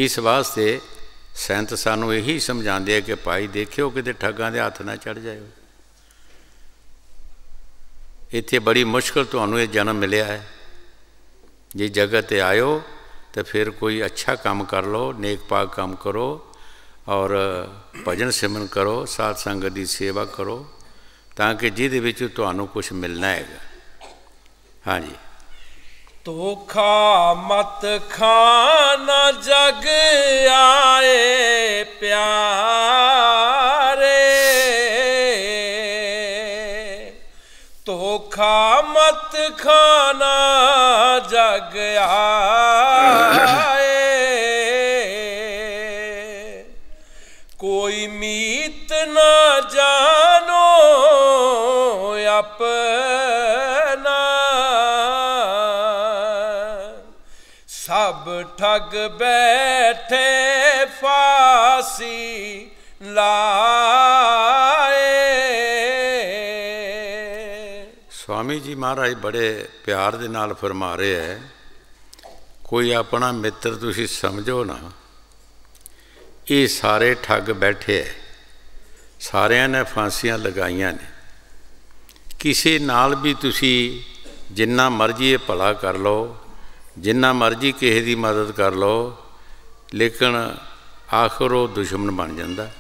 ਇਸ ਵਾਸਤੇ ਸੰਤ ਸਾਨੂੰ ਇਹੀ ਸਮਝਾਉਂਦੇ ਆ ਕਿ ਭਾਈ ਦੇਖਿਓ ਕਿਤੇ ਠੱਗਾਂ ਦੇ ਹੱਥ ਨਾ ਚੜ ਜਾਇਓ ਇੱਥੇ ਬੜੀ ਮੁਸ਼ਕਲ ਤੁਹਾਨੂੰ ਇਹ ਜਨਮ ਮਿਲਿਆ ਹੈ ਜੇ ਜਗਤ ਤੇ ਆਇਓ ਤਾਂ ਫਿਰ ਕੋਈ ਅੱਛਾ ਕੰਮ ਕਰ ਲਓ ਨੇਕ ਪਾਕ ਕੰਮ ਕਰੋ ਔਰ ਭਜਨ ਸਿਮਰਨ ਕਰੋ ਸਾਧ ਸੰਗਤ ਦੀ ਸੇਵਾ ਕਰੋ ਤਾਂ ਕਿ ਜਿਹਦੇ ਵਿੱਚ ਤੁਹਾਨੂੰ ਕੁਝ ਮਿਲਣਾ ਹੈਗਾ ਹਾਂਜੀ ਤੋਖਾ ਮਤ ਖਾਨਾ ਜਗ ਆਏ ਪਿਆਰੇ ਤੋਖਾ ਮਤ ਖਾਨਾ ਜਗ ਆਏ ਆਪਣਾ ਸਭ ਠੱਗ ਬੈਠੇ ਫਾਸੀ ਲਾਏ ਸਵਾਮੀ ਜੀ ਮਹਾਰਾਜ ਬੜੇ ਪਿਆਰ ਦੇ ਨਾਲ ਫਰਮਾ ਰਹੇ ਐ ਕੋਈ ਆਪਣਾ ਮਿੱਤਰ ਤੁਸੀਂ ਸਮਝੋ ਨਾ ਇਹ ਸਾਰੇ ਠੱਗ ਬੈਠੇ ਸਾਰਿਆਂ ਨੇ ਫਾਂਸੀਆਂ ਲਗਾਈਆਂ ਨੇ ਕਿਸੇ ਨਾਲ ਵੀ ਤੁਸੀਂ ਜਿੰਨਾ ਮਰਜ਼ੀ ਇਹ ਭਲਾ ਕਰ ਲਓ ਜਿੰਨਾ ਮਰਜ਼ੀ ਕਿਸੇ ਦੀ ਮਦਦ ਕਰ ਲਓ ਲੇਕਿਨ ਆਖਰ ਉਹ ਦੁਸ਼ਮਣ ਬਣ ਜਾਂਦਾ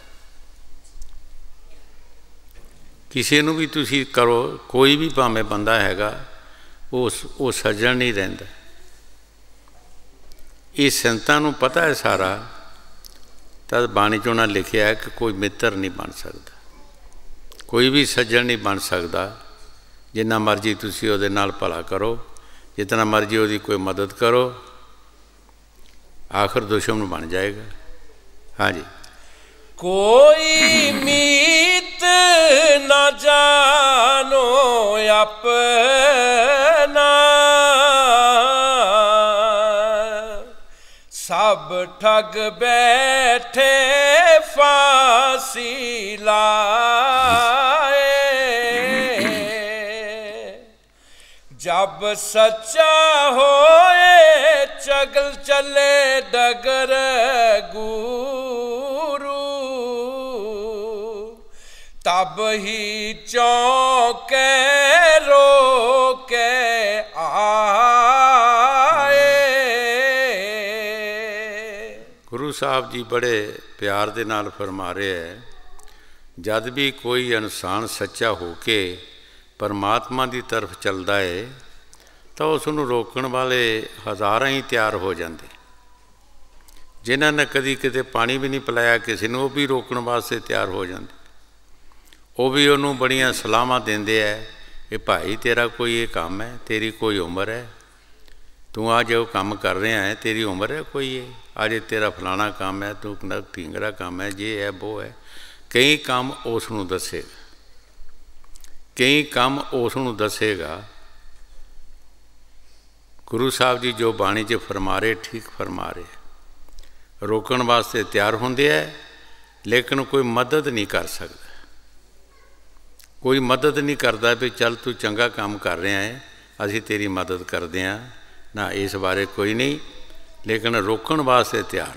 ਕਿਸੇ ਨੂੰ ਵੀ ਤੁਸੀਂ ਕਰੋ ਕੋਈ ਵੀ ਭਾਵੇਂ ਬੰਦਾ ਹੈਗਾ ਉਹ ਉਹ ਸੱਜਣ ਨਹੀਂ ਰਹਿੰਦਾ ਇਹ ਸੰਤਾਂ ਨੂੰ ਪਤਾ ਹੈ ਸਾਰਾ ਤਦ ਬਾਣੀ ਚੋਂ ਨਾ ਲਿਖਿਆ ਕਿ ਕੋਈ ਮਿੱਤਰ ਨਹੀਂ ਬਣ ਸਕਦਾ ਕੋਈ ਵੀ ਸੱਜਣ ਨਹੀਂ ਬਣ ਸਕਦਾ ਜਿੰਨਾ ਮਰਜ਼ੀ ਤੁਸੀਂ ਉਹਦੇ ਨਾਲ ਭਲਾ ਕਰੋ ਜਿੰਨਾ ਮਰਜ਼ੀ ਉਹਦੀ ਕੋਈ ਮਦਦ ਕਰੋ ਆਖਰ ਦੁਸ਼ਮਣ ਬਣ ਜਾਏਗਾ ਹਾਂਜੀ ਕੋਈ ਮੀਤ ਨਾ ਜਾਣੋ ਆਪਣਾ ਸਭ ਠੱਗ ਬੈਠੇ ਫਾਸੀ ਲਾ ਜਬ ਸੱਚਾ ਹੋਏ ਚਗਲ ਚੱਲੇ ਡਗਰ ਗੂਰੂ ਤਬ ਹੀ ਚੌਕੇ ਰੋਕੇ ਆਏ ਗੁਰੂ ਸਾਹਿਬ ਜੀ ਬੜੇ ਪਿਆਰ ਦੇ ਨਾਲ ਫਰਮਾ ਰਹੇ ਹੈ ਜਦ ਵੀ ਕੋਈ ਇਨਸਾਨ ਸੱਚਾ ਹੋ ਕੇ ਪਰਮਾਤਮਾ ਦੀ ਤਰਫ ਚੱਲਦਾ ਏ ਤਾਂ ਉਸ ਨੂੰ ਰੋਕਣ ਵਾਲੇ ਹਜ਼ਾਰਾਂ ਹੀ ਤਿਆਰ ਹੋ ਜਾਂਦੇ ਜਿਨ੍ਹਾਂ ਨੇ ਕਦੀ ਕਿਤੇ ਪਾਣੀ ਵੀ ਨਹੀਂ ਪਲਾਇਆ ਕਿਸੇ ਨੂੰ ਉਹ ਵੀ ਰੋਕਣ ਵਾਸਤੇ ਤਿਆਰ ਹੋ ਜਾਂਦੇ ਉਹ ਵੀ ਉਹਨੂੰ ਬੜੀਆਂ ਸਲਾਮਾਂ ਦਿੰਦੇ ਐ ਇਹ ਭਾਈ ਤੇਰਾ ਕੋਈ ਇਹ ਕੰਮ ਹੈ ਤੇਰੀ ਕੋਈ ਉਮਰ ਹੈ ਤੂੰ ਆ ਜੋ ਕੰਮ ਕਰ ਰਿਹਾ ਹੈ ਤੇਰੀ ਉਮਰ ਹੈ ਕੋਈ ਇਹ ਅੱਜ ਤੇਰਾ ਫਲਾਣਾ ਕੰਮ ਹੈ ਤੂੰ ਨਰ ਢੀਂਗਰਾ ਕੰਮ ਹੈ ਜੇ ਹੈ ਉਹ ਹੈ ਕਈ ਕੰਮ ਉਸ ਨੂੰ ਦੱਸੇ ਕਈ ਕੰਮ ਉਸ ਨੂੰ ਦੱਸੇਗਾ ਗੁਰੂ ਸਾਹਿਬ ਜੀ ਜੋ ਬਾਣੀ 'ਚ ਫਰਮਾਰੇ ਠੀਕ ਫਰਮਾਰੇ ਰੋਕਣ ਵਾਸਤੇ ਤਿਆਰ ਹੁੰਦੇ ਐ ਲੇਕਿਨ ਕੋਈ ਮਦਦ ਨਹੀਂ ਕਰ ਸਕਦਾ ਕੋਈ ਮਦਦ ਨਹੀਂ ਕਰਦਾ ਵੀ ਚੱਲ ਤੂੰ ਚੰਗਾ ਕੰਮ ਕਰ ਰਿਹਾ ਐ ਅਸੀਂ ਤੇਰੀ ਮਦਦ ਕਰਦੇ ਆ ਨਾ ਇਸ ਬਾਰੇ ਕੋਈ ਨਹੀਂ ਲੇਕਿਨ ਰੋਕਣ ਵਾਸਤੇ ਤਿਆਰ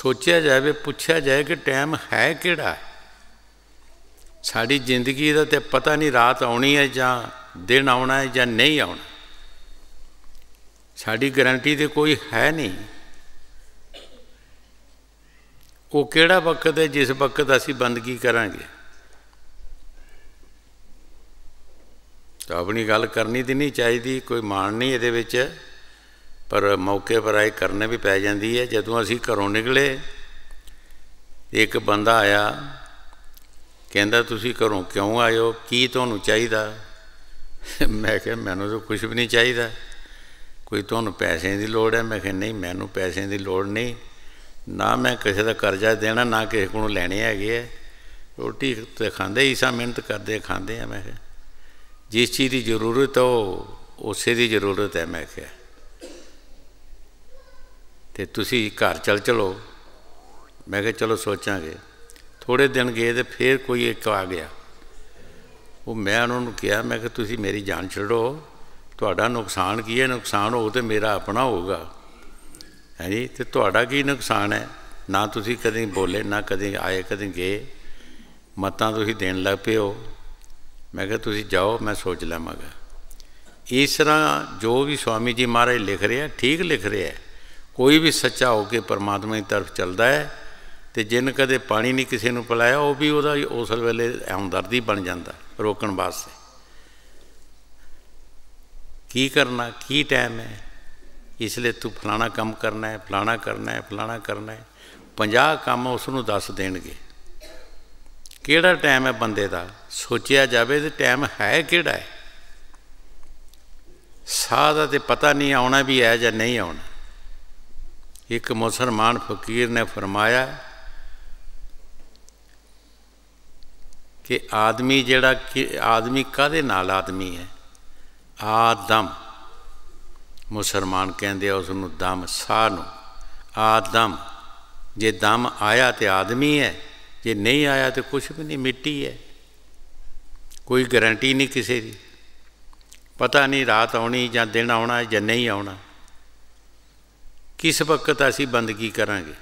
ਸੋਚਿਆ ਜਾਵੇ ਪੁੱਛਿਆ ਜਾਏ ਕਿ ਟਾਈਮ ਹੈ ਕਿਹੜਾ ਸਾਡੀ ਜ਼ਿੰਦਗੀ ਦਾ ਤੇ ਪਤਾ ਨਹੀਂ ਰਾਤ ਆਉਣੀ ਹੈ ਜਾਂ ਦਿਨ ਆਉਣਾ ਹੈ ਜਾਂ ਨਹੀਂ ਆਉਣਾ ਸਾਡੀ ਗਾਰੰਟੀ ਤੇ ਕੋਈ ਹੈ ਨਹੀਂ ਉਹ ਕਿਹੜਾ ਵਕਤ ਹੈ ਜਿਸ ਵਕਤ ਅਸੀਂ ਬੰਦਗੀ ਕਰਾਂਗੇ ਤਾਂ ਆਪਣੀ ਗੱਲ ਕਰਨੀ ਤੇ ਨਹੀਂ ਚਾਹੀਦੀ ਕੋਈ ਮਾਣ ਨਹੀਂ ਇਹਦੇ ਵਿੱਚ ਪਰ ਮੌਕੇ ਪਰ ਆਏ ਕਰਨੇ ਵੀ ਪੈ ਜਾਂਦੀ ਹੈ ਜਦੋਂ ਅਸੀਂ ਘਰੋਂ ਨਿਕਲੇ ਇੱਕ ਬੰਦਾ ਆਇਆ ਕਹਿੰਦਾ ਤੁਸੀਂ ਘਰੋਂ ਕਿਉਂ ਆਇਓ ਕੀ ਤੁਹਾਨੂੰ ਚਾਹੀਦਾ ਮੈਂ ਕਿਹਾ ਮੈਨੂੰ ਤਾਂ ਕੁਝ ਵੀ ਨਹੀਂ ਚਾਹੀਦਾ ਕੋਈ ਤੁਹਾਨੂੰ ਪੈਸੇ ਦੀ ਲੋੜ ਹੈ ਮੈਂ ਕਿਹਾ ਨਹੀਂ ਮੈਨੂੰ ਪੈਸੇ ਦੀ ਲੋੜ ਨਹੀਂ ਨਾ ਮੈਂ ਕਿਸੇ ਦਾ ਕਰਜ਼ਾ ਦੇਣਾ ਨਾ ਕਿਸੇ ਕੋਲੋਂ ਲੈਣੇ ਹੈਗੇ ਆ ਰੋਟੀ ਤੇ ਖਾਂਦੇ ਹੀ ਸਾ ਮਿਹਨਤ ਕਰਦੇ ਖਾਂਦੇ ਆ ਮੈਂ ਕਿਹਾ ਜਿਸ ਚੀਜ਼ ਦੀ ਜ਼ਰੂਰਤ ਹੋ ਉਸੇ ਦੀ ਜ਼ਰੂਰਤ ਹੈ ਮੈਂ ਕਿਹਾ ਤੇ ਤੁਸੀਂ ਘਰ ਚਲ ਚਲੋ ਮੈਂ ਕਿਹਾ ਚਲੋ ਸੋਚਾਂਗੇ ਥੋੜੇ ਦਿਨ ਗਏ ਤੇ ਫੇਰ ਕੋਈ ਇੱਕ ਆ ਗਿਆ ਉਹ ਮੈਂ ਉਹਨਾਂ ਨੂੰ ਕਿਹਾ ਮੈਂ ਕਿ ਤੁਸੀਂ ਮੇਰੀ ਜਾਨ ਛੱਡੋ ਤੁਹਾਡਾ ਨੁਕਸਾਨ ਕੀ ਹੈ ਨੁਕਸਾਨ ਹੋਊ ਤੇ ਮੇਰਾ ਆਪਣਾ ਹੋਊਗਾ ਜੀ ਤੇ ਤੁਹਾਡਾ ਕੀ ਨੁਕਸਾਨ ਹੈ ਨਾ ਤੁਸੀਂ ਕਦੇ ਬੋਲੇ ਨਾ ਕਦੇ ਆਏ ਕਦੇ ਗਏ ਮਤਾਂ ਤੁਸੀਂ ਦੇਣ ਲੱਗ ਪਏ ਹੋ ਮੈਂ ਕਿਹਾ ਤੁਸੀਂ ਜਾਓ ਮੈਂ ਸੋਚ ਲਵਾਂਗਾ ਇਸ ਤਰ੍ਹਾਂ ਜੋ ਵੀ ਸਵਾਮੀ ਜੀ ਮਹਾਰਾਜ ਲਿਖ ਰਿਹਾ ਠੀਕ ਲਿਖ ਰਿਹਾ ਕੋਈ ਵੀ ਸੱਚਾ ਹੋ ਕੇ ਪਰਮਾਤਮਾ ਦੀ ਤਰਫ ਚੱਲਦਾ ਹੈ ਤੇ ਜਿੰਨ ਕਦੇ ਪਾਣੀ ਨਹੀਂ ਕਿਸੇ ਨੂੰ ਪਿਲਾਇਆ ਉਹ ਵੀ ਉਹਦਾ ਉਸ ਵੇਲੇ ਹਮਦਰਦੀ ਬਣ ਜਾਂਦਾ ਰੋਕਣ ਵਾਸਤੇ ਕੀ ਕਰਨਾ ਕੀ ਟਾਈਮ ਹੈ ਇਸ ਲਈ ਤੂੰ ਫਲਾਣਾ ਕੰਮ ਕਰਨਾ ਹੈ ਫਲਾਣਾ ਕਰਨਾ ਹੈ ਫਲਾਣਾ ਕਰਨਾ ਹੈ 50 ਕੰਮ ਉਸ ਨੂੰ ਦੱਸ ਦੇਣਗੇ ਕਿਹੜਾ ਟਾਈਮ ਹੈ ਬੰਦੇ ਦਾ ਸੋਚਿਆ ਜਾਵੇ ਤੇ ਟਾਈਮ ਹੈ ਕਿਹੜਾ ਹੈ ਸਾਦਾ ਤੇ ਪਤਾ ਨਹੀਂ ਆਉਣਾ ਵੀ ਹੈ ਜਾਂ ਨਹੀਂ ਆਉਣਾ ਇੱਕ ਮੁਸਲਮਾਨ ਫਕੀਰ ਨੇ ਫਰਮਾਇਆ ਕਿ ਆਦਮੀ ਜਿਹੜਾ ਕਿ ਆਦਮੀ ਕਾਦੇ ਨਾਲ ਆਦਮੀ ਹੈ ਆਦਮ ਮੁਸਲਮਾਨ ਕਹਿੰਦੇ ਆ ਉਸ ਨੂੰ ਦਮ ਸਾਹ ਨੂੰ ਆਦਮ ਜੇ ਦਮ ਆਇਆ ਤੇ ਆਦਮੀ ਹੈ ਜੇ ਨਹੀਂ ਆਇਆ ਤੇ ਕੁਝ ਵੀ ਨਹੀਂ ਮਿੱਟੀ ਹੈ ਕੋਈ ਗਾਰੰਟੀ ਨਹੀਂ ਕਿਸੇ ਦੀ ਪਤਾ ਨਹੀਂ ਰਾਤ ਆਉਣੀ ਜਾਂ ਦਿਨ ਆਉਣਾ ਜਾਂ ਨਹੀਂ ਆਉਣਾ ਕਿਸ ਵਕਤ ਅਸੀਂ ਬੰਦਗੀ ਕਰਾਂਗੇ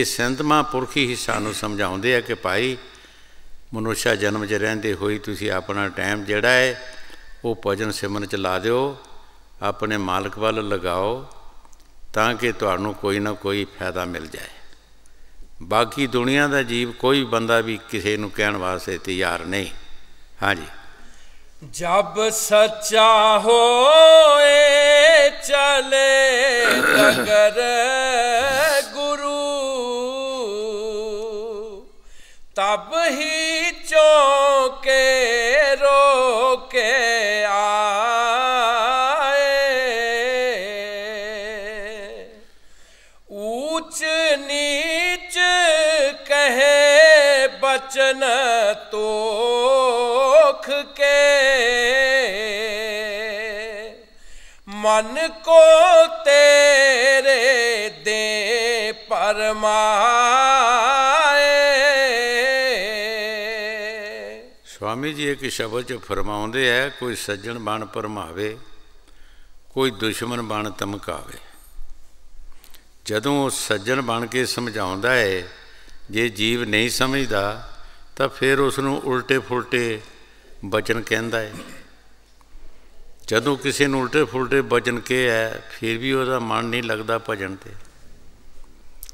ਇਹ ਸੰਤਮਾ ਪੁਰਖੀ ਹੀ ਸਾਨੂੰ ਸਮਝਾਉਂਦੇ ਆ ਕਿ ਭਾਈ ਮਨੁੱਖਾ ਜਨਮ 'ਚ ਰਹਿੰਦੇ ਹੋਈ ਤੁਸੀਂ ਆਪਣਾ ਟਾਈਮ ਜਿਹੜਾ ਹੈ ਉਹ ਭਜਨ ਸਿਮਰਨ 'ਚ ਲਾ ਦਿਓ ਆਪਣੇ ਮਾਲਕ ਵੱਲ ਲਗਾਓ ਤਾਂ ਕਿ ਤੁਹਾਨੂੰ ਕੋਈ ਨਾ ਕੋਈ ਫਾਇਦਾ ਮਿਲ ਜਾਏ ਬਾਕੀ ਦੁਨੀਆ ਦਾ ਜੀਵ ਕੋਈ ਬੰਦਾ ਵੀ ਕਿਸੇ ਨੂੰ ਕਹਿਣ ਵਾਸਤੇ ਤਿਆਰ ਨਹੀਂ ਹਾਂਜੀ ਜਬ ਸੱਚਾ ਹੋਏ ਚਲੇ ਤਗਰ ਗੁਰੂ ਤਬ के नीच कहे वचन तोख के मन को तेरे दे परमा ਸਵਾਮੀ ਜੀ ਇੱਕ ਸ਼ਬਦ ਚ ਫਰਮਾਉਂਦੇ ਆ ਕੋਈ ਸੱਜਣ ਬਣ ਪਰਮਾਵੇ ਕੋਈ ਦੁਸ਼ਮਣ ਬਣ ਤਮਕਾਵੇ ਜਦੋਂ ਉਹ ਸੱਜਣ ਬਣ ਕੇ ਸਮਝਾਉਂਦਾ ਹੈ ਜੇ ਜੀਵ ਨਹੀਂ ਸਮਝਦਾ ਤਾਂ ਫਿਰ ਉਸ ਨੂੰ ਉਲਟੇ ਫੁਲਟੇ ਬਚਨ ਕਹਿੰਦਾ ਹੈ ਜਦੋਂ ਕਿਸੇ ਨੂੰ ਉਲਟੇ ਫੁਲਟੇ ਬਚਨ ਕੇ ਕਿਹਾ ਫਿਰ ਵੀ ਉਹਦਾ ਮਨ ਨਹੀਂ ਲੱਗਦਾ ਭਜਨ ਤੇ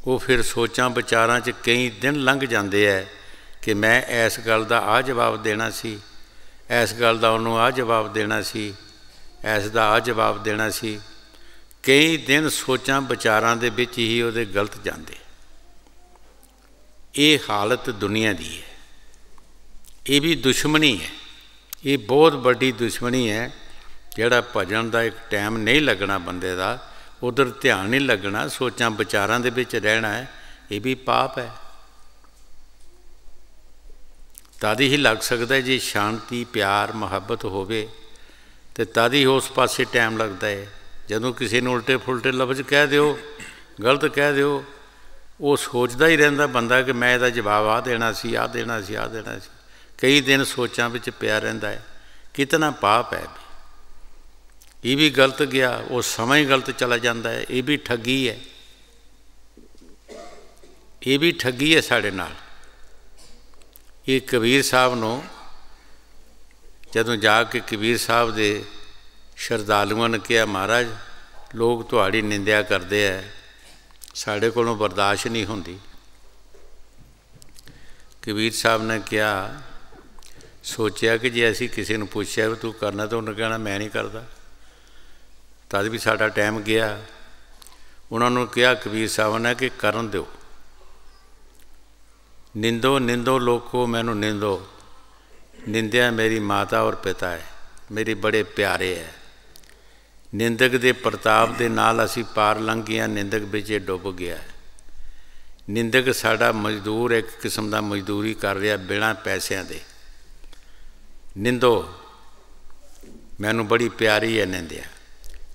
ਉਹ ਫਿਰ ਸੋਚਾਂ ਵਿਚਾਰਾਂ 'ਚ ਕਈ ਦਿਨ ਲੰਘ ਜਾਂਦੇ ਐ ਕਿ ਮੈਂ ਇਸ ਗੱਲ ਦਾ ਆ ਜਵਾਬ ਦੇਣਾ ਸੀ ਇਸ ਗੱਲ ਦਾ ਉਹਨੂੰ ਆ ਜਵਾਬ ਦੇਣਾ ਸੀ ਇਸ ਦਾ ਆ ਜਵਾਬ ਦੇਣਾ ਸੀ ਕਈ ਦਿਨ ਸੋਚਾਂ ਵਿਚਾਰਾਂ ਦੇ ਵਿੱਚ ਹੀ ਉਹਦੇ ਗਲਤ ਜਾਂਦੇ ਇਹ ਹਾਲਤ ਦੁਨੀਆ ਦੀ ਹੈ ਇਹ ਵੀ ਦੁਸ਼ਮਣੀ ਹੈ ਇਹ ਬਹੁਤ ਵੱਡੀ ਦੁਸ਼ਮਣੀ ਹੈ ਜਿਹੜਾ ਭਜਨ ਦਾ ਇੱਕ ਟਾਈਮ ਨਹੀਂ ਲੱਗਣਾ ਬੰਦੇ ਦਾ ਉਧਰ ਧਿਆਨ ਨਹੀਂ ਲੱਗਣਾ ਸੋਚਾਂ ਵਿਚਾਰਾਂ ਦੇ ਵਿੱਚ ਰਹਿਣਾ ਹੈ ਇਹ ਵੀ ਪਾਪ ਹੈ ਤਦ ਹੀ ਲੱਗ ਸਕਦਾ ਜੇ ਸ਼ਾਂਤੀ ਪਿਆਰ ਮੁਹੱਬਤ ਹੋਵੇ ਤੇ ਤਦ ਹੀ ਉਸ ਪਾਸੇ ਟਾਈਮ ਲੱਗਦਾ ਹੈ ਜਦੋਂ ਕਿਸੇ ਨੂੰ ਉਲਟੇ ਫੁਲਟੇ ਲਫ਼ਜ਼ ਕਹਿ ਦਿਓ ਗਲਤ ਕਹਿ ਦਿਓ ਉਹ ਸੋਚਦਾ ਹੀ ਰਹਿੰਦਾ ਬੰਦਾ ਕਿ ਮੈਂ ਇਹਦਾ ਜਵਾਬ ਆ ਦੇਣਾ ਸੀ ਆ ਦੇਣਾ ਸੀ ਆ ਦੇਣਾ ਸੀ ਕਈ ਦਿਨ ਸੋਚਾਂ ਵਿੱਚ ਪਿਆ ਰਹਿੰਦਾ ਹੈ ਕਿਤਨਾ ਪਾਪ ਹੈ ਇਹ ਵੀ ਗਲਤ ਗਿਆ ਉਹ ਸਮਾਂ ਹੀ ਗਲਤ ਚਲਾ ਜਾਂਦਾ ਹੈ ਇਹ ਵੀ ਠੱਗੀ ਹੈ ਇਹ ਵੀ ਠੱਗੀ ਹੈ ਸਾਡੇ ਨਾਲ ਇਹ ਕਬੀਰ ਸਾਹਿਬ ਨੂੰ ਜਦੋਂ ਜਾ ਕੇ ਕਬੀਰ ਸਾਹਿਬ ਦੇ ਸ਼ਰਧਾਲੂਆਂ ਨੇ ਕਿਹਾ ਮਹਾਰਾਜ ਲੋਕ ਤੁਹਾਡੀ ਨਿੰਦਿਆ ਕਰਦੇ ਐ ਸਾਡੇ ਕੋਲੋਂ ਬਰਦਾਸ਼ਤ ਨਹੀਂ ਹੁੰਦੀ ਕਬੀਰ ਸਾਹਿਬ ਨੇ ਕਿਹਾ ਸੋਚਿਆ ਕਿ ਜੇ ਅਸੀਂ ਕਿਸੇ ਨੂੰ ਪੁੱਛਿਆ ਵੀ ਤੂੰ ਕਰਨਾ ਤਾਂ ਉਹਨੇ ਕਹਿਣਾ ਮੈਂ ਨਹੀਂ ਕਰਦਾ ਤਦ ਵੀ ਸਾਡਾ ਟਾਈਮ ਗਿਆ ਉਹਨਾਂ ਨੂੰ ਕਿਹਾ ਕਬੀਰ ਸਾਹਿਬ ਨੇ ਕਿ ਕਰਨ ਦਿਓ ਨਿੰਦੋ ਨਿੰਦੋ ਲੋਕੋ ਮੈਨੂੰ ਨਿੰਦੋ ਨਿੰਦਿਆ ਮੇਰੀ ਮਾਤਾ ਔਰ ਪਿਤਾ ਹੈ ਮੇਰੇ ਬੜੇ ਪਿਆਰੇ ਹੈ ਨਿੰਦਕ ਦੇ ਪ੍ਰਤਾਪ ਦੇ ਨਾਲ ਅਸੀਂ ਪਾਰ ਲੰਘ ਗਿਆ ਨਿੰਦਕ ਵਿੱਚ ਇਹ ਡੁੱਬ ਗਿਆ ਨਿੰਦਕ ਸਾਡਾ ਮਜ਼ਦੂਰ ਇੱਕ ਕਿਸਮ ਦਾ ਮਜ਼ਦੂਰੀ ਕਰ ਰਿਹਾ ਬਿਨਾਂ ਪੈਸਿਆਂ ਦੇ ਨਿੰਦੋ ਮੈਨੂੰ ਬੜੀ ਪਿਆਰੀ ਹੈ ਨਿੰਦਿਆ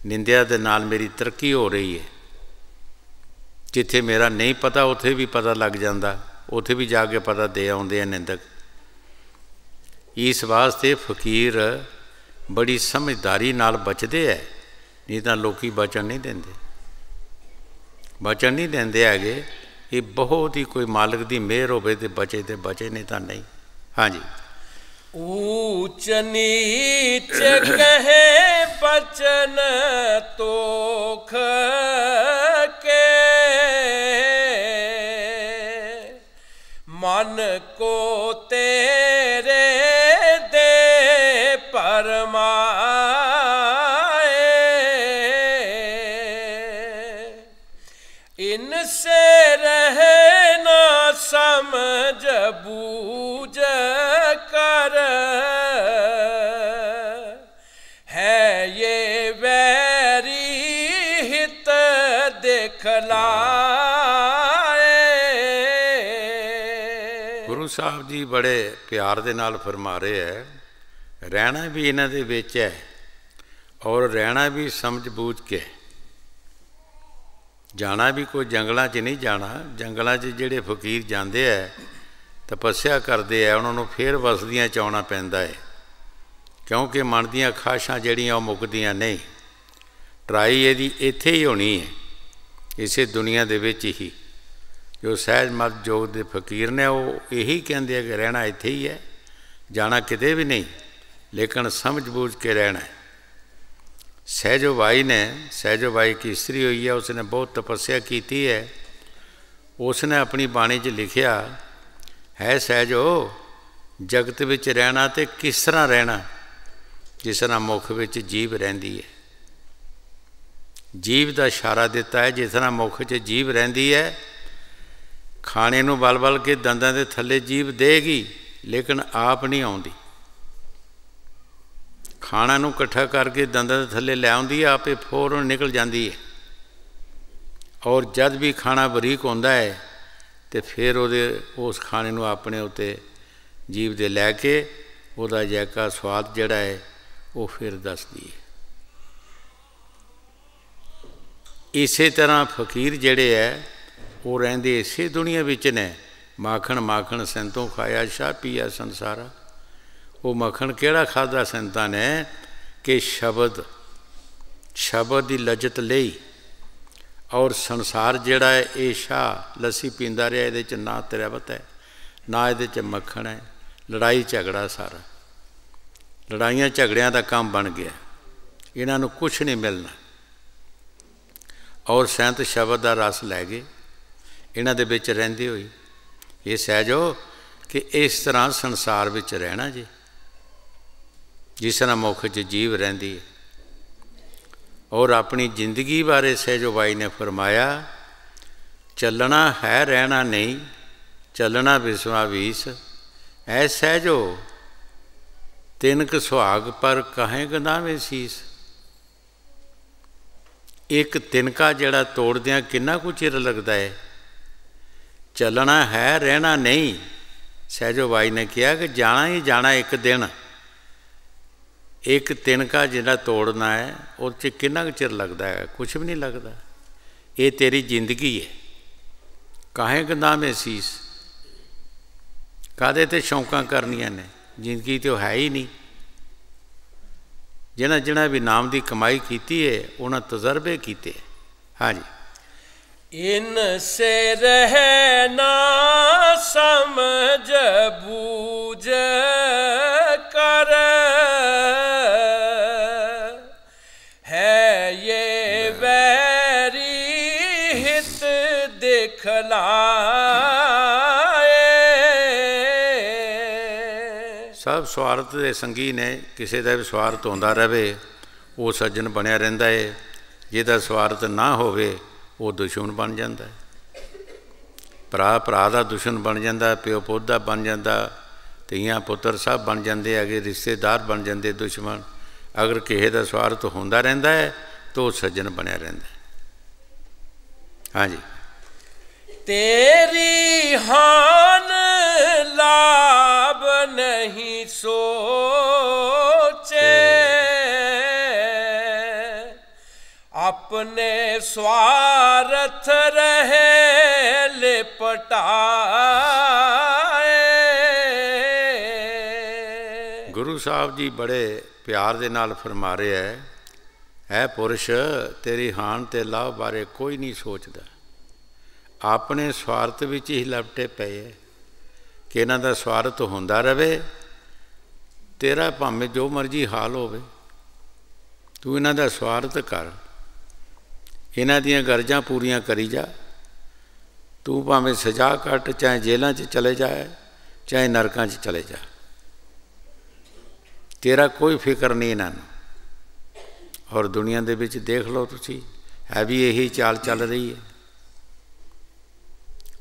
ਨਿੰਦਿਆ ਦੇ ਨਾਲ ਮੇਰੀ ਤਰੱਕੀ ਹੋ ਰਹੀ ਹੈ ਜਿੱਥੇ ਮੇਰਾ ਨਹੀਂ ਪਤਾ ਉੱਥੇ ਵੀ ਪਤਾ ਲੱਗ ਜਾਂਦਾ ਉੱਥੇ ਵੀ ਜਾ ਕੇ ਪਤਾ ਦੇ ਆਉਂਦੇ ਆ ਨਿੰਦਕ ਇਸ ਵਾਸਤੇ ਫਕੀਰ ਬੜੀ ਸਮਝਦਾਰੀ ਨਾਲ ਬਚਦੇ ਐ ਨਹੀਂ ਤਾਂ ਲੋਕੀ ਬਚਨ ਨਹੀਂ ਦਿੰਦੇ ਬਚਨ ਨਹੀਂ ਦਿੰਦੇ ਹੈਗੇ ਇਹ ਬਹੁਤ ਹੀ ਕੋਈ ਮਾਲਕ ਦੀ ਮਿਹਰ ਹੋਵੇ ਤੇ ਬਚੇ ਤੇ ਬਚੇ ਨਹੀਂ ਤਾਂ ਨਹੀਂ ਹਾਂਜੀ ਊਚ ਨੀਚ ਕਹੇ ਬਚਨ ਤੋਖ ਸਮਝ ਬੂਝ ਕਰ ਹੈ ਇਹ ਵੈਰੀ ਹਿਤ ਦੇਖਲਾਏ ਗੁਰੂ ਸਾਹਿਬ ਜੀ ਬੜੇ ਪਿਆਰ ਦੇ ਨਾਲ ਫਰਮਾ ਰਹੇ ਹੈ ਰਹਿਣਾ ਵੀ ਇਹਨਾਂ ਦੇ ਵਿੱਚ ਹੈ ਔਰ ਰਹਿਣਾ ਵੀ ਸਮਝ ਬੂਝ ਕੇ ਜਾਣਾ ਵੀ ਕੋਈ ਜੰਗਲਾਂ 'ਚ ਨਹੀਂ ਜਾਣਾ ਜੰਗਲਾਂ 'ਚ ਜਿਹੜੇ ਫਕੀਰ ਜਾਂਦੇ ਐ ਤਪੱਸਿਆ ਕਰਦੇ ਐ ਉਹਨਾਂ ਨੂੰ ਫੇਰ ਵਸਦੀਆਂ 'ਚ ਆਉਣਾ ਪੈਂਦਾ ਏ ਕਿਉਂਕਿ ਮਨ ਦੀਆਂ ਖਾਸ਼ਾਂ ਜਿਹੜੀਆਂ ਉਹ ਮੁੱਕਦੀਆਂ ਨਹੀਂ ਟਰਾਈ ਇਹਦੀ ਇੱਥੇ ਹੀ ਹੋਣੀ ਹੈ ਇਸੇ ਦੁਨੀਆ ਦੇ ਵਿੱਚ ਹੀ ਜੋ ਸਹਿਜ ਮਤ ਜੋਗ ਦੇ ਫਕੀਰ ਨੇ ਉਹ ਇਹੀ ਕਹਿੰਦੇ ਆ ਕਿ ਰਹਿਣਾ ਇੱਥੇ ਹੀ ਹੈ ਜਾਣਾ ਕਿਤੇ ਵੀ ਨਹੀਂ ਲੇਕਿਨ ਸਮਝ ਬੂਝ ਕੇ ਰਹਿਣਾ ਹੈ ਸਹਿਜੋਬਾਈ ਨੇ ਸਹਿਜੋਬਾਈ ਕੀ ਇਸਤਰੀ ਹੋਈ ਹੈ ਉਸਨੇ ਬਹੁਤ ਤਪੱਸਿਆ ਕੀਤੀ ਹੈ ਉਸਨੇ ਆਪਣੀ ਬਾਣੀ 'ਚ ਲਿਖਿਆ ਹੈ ਸਹਿਜੋ ਜਗਤ ਵਿੱਚ ਰਹਿਣਾ ਤੇ ਕਿਸ ਤਰ੍ਹਾਂ ਰਹਿਣਾ ਜਿਸ ਤਰ੍ਹਾਂ ਮੁਖ ਵਿੱਚ ਜੀਵ ਰਹਿੰਦੀ ਹੈ ਜੀਵ ਦਾ ਇਸ਼ਾਰਾ ਦਿੱਤਾ ਹੈ ਜਿਸ ਤਰ੍ਹਾਂ ਮੁਖ 'ਚ ਜੀਵ ਰਹਿੰਦੀ ਹੈ ਖਾਣੇ ਨੂੰ ਬਲਬਲ ਕੇ ਦੰਦਾਂ ਦੇ ਥੱਲੇ ਜੀਵ ਦੇਗੀ ਲੇਕਿਨ ਆਪ ਨਹੀਂ ਆਉਂਦੀ ਖਾਣਾ ਨੂੰ ਇਕੱਠਾ ਕਰਕੇ ਦੰਦਾਂ ਦੇ ਥੱਲੇ ਲੈ ਆਉਂਦੀ ਹੈ ਆਪੇ ਫੌਰਨ ਨਿਕਲ ਜਾਂਦੀ ਹੈ ਔਰ ਜਦ ਵੀ ਖਾਣਾ ਬਰੀਕ ਹੁੰਦਾ ਹੈ ਤੇ ਫਿਰ ਉਹਦੇ ਉਸ ਖਾਣੇ ਨੂੰ ਆਪਣੇ ਉਤੇ ਜੀਵ ਦੇ ਲੈ ਕੇ ਉਹਦਾ ਜੈਕਾ ਸਵਾਦ ਜਿਹੜਾ ਹੈ ਉਹ ਫਿਰ ਦੱਸਦੀ ਹੈ ਇਸੇ ਤਰ੍ਹਾਂ ਫਕੀਰ ਜਿਹੜੇ ਐ ਉਹ ਰਹਿੰਦੇ ਇਸੇ ਦੁਨੀਆ ਵਿੱਚ ਨੇ ਮਾਖਣ ਮਾਖਣ ਸੰਤੋਂ ਖਾਇਆ ਸ਼ਾ ਪੀਆ ਸੰਸਾਰਾ ਉਹ ਮੱਖਣ ਕਿਹੜਾ ਖਾਦਾ ਸੰਤਾਂ ਨੇ ਕਿ ਸ਼ਬਦ ਸ਼ਬਦ ਦੀ ਲਜਤ ਲਈ ਔਰ ਸੰਸਾਰ ਜਿਹੜਾ ਹੈ ਇਹ ਸ਼ਾ ਲੱਸੀ ਪੀਂਦਾ ਰਿਹਾ ਇਹਦੇ ਚ ਨਾ ਤਰਵਤ ਹੈ ਨਾ ਇਹਦੇ ਚ ਮੱਖਣ ਹੈ ਲੜਾਈ ਝਗੜਾ ਸਾਰਾ ਲੜਾਈਆਂ ਝਗੜਿਆਂ ਦਾ ਕੰਮ ਬਣ ਗਿਆ ਇਹਨਾਂ ਨੂੰ ਕੁਝ ਨਹੀਂ ਮਿਲਣਾ ਔਰ ਸੰਤ ਸ਼ਬਦ ਦਾ ਰਸ ਲੈ ਗਏ ਇਹਨਾਂ ਦੇ ਵਿੱਚ ਰਹਿੰਦੇ ਹੋਈ ਇਹ ਸਹਿਜੋ ਕਿ ਇਸ ਤਰ੍ਹਾਂ ਸੰਸਾਰ ਵਿੱਚ ਰਹਿਣਾ ਜੀ ਜਿਸ ਨਾਲ ਮੁਖ 'ਚ ਜੀਵ ਰਹਿੰਦੀ ਹੈ ਔਰ ਆਪਣੀ ਜ਼ਿੰਦਗੀ ਬਾਰੇ ਸਹਿਜੋ ਬਾਈ ਨੇ ਫਰਮਾਇਆ ਚੱਲਣਾ ਹੈ ਰਹਿਣਾ ਨਹੀਂ ਚੱਲਣਾ ਬਿਸਵਾ ਵੀਸ ਐ ਸਹਿਜੋ ਤਿੰਨਕ ਸੁਹਾਗ ਪਰ ਕਹੇ ਗਨਾਵੇਂ ਸੀਸ ਇੱਕ ਤਿੰਨਕਾ ਜਿਹੜਾ ਤੋੜਦਿਆਂ ਕਿੰਨਾ ਕੁ ਚਿਰ ਲੱਗਦਾ ਹੈ ਚੱਲਣਾ ਹੈ ਰਹਿਣਾ ਨਹੀਂ ਸਹਿਜੋ ਬਾਈ ਨੇ ਕਿਹਾ ਕਿ ਜਾਣਾ ਹੀ ਜਾਣਾ ਇੱਕ ਦਿਨ ਇੱਕ ਤਿਨਕਾ ਜਿਹੜਾ ਤੋੜਨਾ ਹੈ ਉਹ ਚ ਕਿੰਨਾ ਕੁ ਚਿਰ ਲੱਗਦਾ ਹੈ ਕੁਝ ਵੀ ਨਹੀਂ ਲੱਗਦਾ ਇਹ ਤੇਰੀ ਜ਼ਿੰਦਗੀ ਹੈ ਕਾਹੇ ਗੰਦਾਮੇ ਸੀਸ ਕਾਦੇ ਤੇ ਸ਼ੌਂਕਾਂ ਕਰਨੀਆਂ ਨੇ ਜ਼ਿੰਦਗੀ ਤੇ ਉਹ ਹੈ ਹੀ ਨਹੀਂ ਜਿਹਨਾਂ ਜਿਹਨਾਂ ਵੀ ਨਾਮ ਦੀ ਕਮਾਈ ਕੀਤੀ ਹੈ ਉਹਨਾਂ ਤਜਰਬੇ ਕੀਤੇ ਹਾਂਜੀ ਇਨ ਸੇ ਰਹੇ ਨਾ ਸਮਝ ਬੂਝ ਕਰੇ ਸਭ ਸਵਾਰਥ ਦੇ ਸੰਗੀ ਨੇ ਕਿਸੇ ਦਾ ਵੀ ਸਵਾਰਥ ਹੁੰਦਾ ਰਹੇ ਉਹ ਸੱਜਣ ਬਣਿਆ ਰਹਿੰਦਾ ਏ ਜਿਹਦਾ ਸਵਾਰਥ ਨਾ ਹੋਵੇ ਉਹ ਦੁਸ਼ਮਣ ਬਣ ਜਾਂਦਾ ਹੈ ਭਰਾ ਭਰਾ ਦਾ ਦੁਸ਼ਮਣ ਬਣ ਜਾਂਦਾ ਪਿਓ ਪੁੱਤ ਦਾ ਬਣ ਜਾਂਦਾ ਧੀਆਂ ਪੁੱਤਰ ਸਭ ਬਣ ਜਾਂਦੇ ਹੈਗੇ ਰਿਸ਼ਤੇਦਾਰ ਬਣ ਜਾਂਦੇ ਦੁਸ਼ਮਣ ਅਗਰ ਕਿਸੇ ਦਾ ਸਵਾਰਥ ਹੁੰਦਾ ਰਹਿੰਦਾ ਹੈ ਤਾਂ ਉਹ ਸੱਜਣ ਬਣਿਆ ਰਹਿੰਦਾ ਹਾਂਜੀ ਤੇਰੀ ਹਾਨ ਲਾਭ ਨਹੀਂ ਸੋਚੇ ਆਪਣੇ ਸਵਾਰਥ ਰਹੇ ਲਿਪਟਾਏ ਗੁਰੂ ਸਾਹਿਬ ਜੀ ਬੜੇ ਪਿਆਰ ਦੇ ਨਾਲ ਫਰਮਾ ਰਿਹਾ ਹੈ ਐ ਪੁਰਸ਼ ਤੇਰੀ ਹਾਨ ਤੇ ਲਾਭ ਬਾਰੇ ਕੋਈ ਨਹੀਂ ਸੋਚਦਾ ਆਪਣੇ ਸਵਾਰਥ ਵਿੱਚ ਹੀ ਲਪਟੇ ਪਏ ਹੈ ਕਿ ਇਹਨਾਂ ਦਾ ਸਵਾਰਥ ਹੁੰਦਾ ਰਵੇ ਤੇਰਾ ਭਾਵੇਂ ਜੋ ਮਰਜ਼ੀ ਹਾਲ ਹੋਵੇ ਤੂੰ ਇਹਨਾਂ ਦਾ ਸਵਾਰਥ ਕਰ ਇਹਨਾਂ ਦੀਆਂ ਗਰਜਾਂ ਪੂਰੀਆਂ ਕਰੀ ਜਾ ਤੂੰ ਭਾਵੇਂ ਸਜ਼ਾ ਕੱਟ ਚਾਹੇ ਜੇਲ੍ਹਾਂ 'ਚ ਚਲੇ ਜਾਏ ਚਾਹੇ ਨਰਕਾਂ 'ਚ ਚਲੇ ਜਾ ਤੇਰਾ ਕੋਈ ਫਿਕਰ ਨਹੀਂ ਇਹਨਾਂ ਨੂੰ ਔਰ ਦੁਨੀਆ ਦੇ ਵਿੱਚ ਦੇਖ ਲਓ ਤੁਸੀਂ ਹੈ ਵੀ ਇਹੀ ਚਾਲ ਚੱਲ ਰਹੀ ਹੈ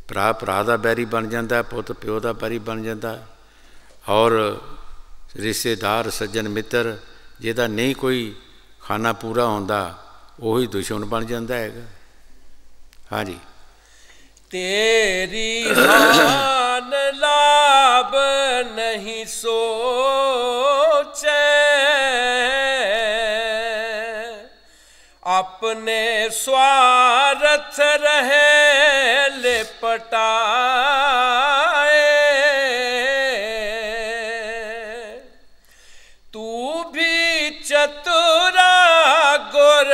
ਭਰਾ ਭਰਾ ਦਾ ਬੈਰੀ ਬਣ ਜਾਂਦਾ ਪੁੱਤ ਪਿਓ ਦਾ ਬੈਰੀ ਬਣ ਜਾਂਦਾ ਔਰ ਰਿਸ਼ਤੇਦਾਰ ਸੱਜਣ ਮਿੱਤਰ ਜਿਹਦਾ ਨਹੀਂ ਕੋਈ ਖਾਣਾ ਪੂਰਾ ਹੁੰਦਾ ਉਹੀ ਦੁਸ਼ਮਣ ਬਣ ਜਾਂਦਾ ਹੈਗਾ ਹਾਂਜੀ ਤੇਰੀ ਹਾਨ ਲਾਭ ਨਹੀਂ ਸੋਚੇ अपने स्वार्थ रहे लिपटाए तू भी चतुरा गुर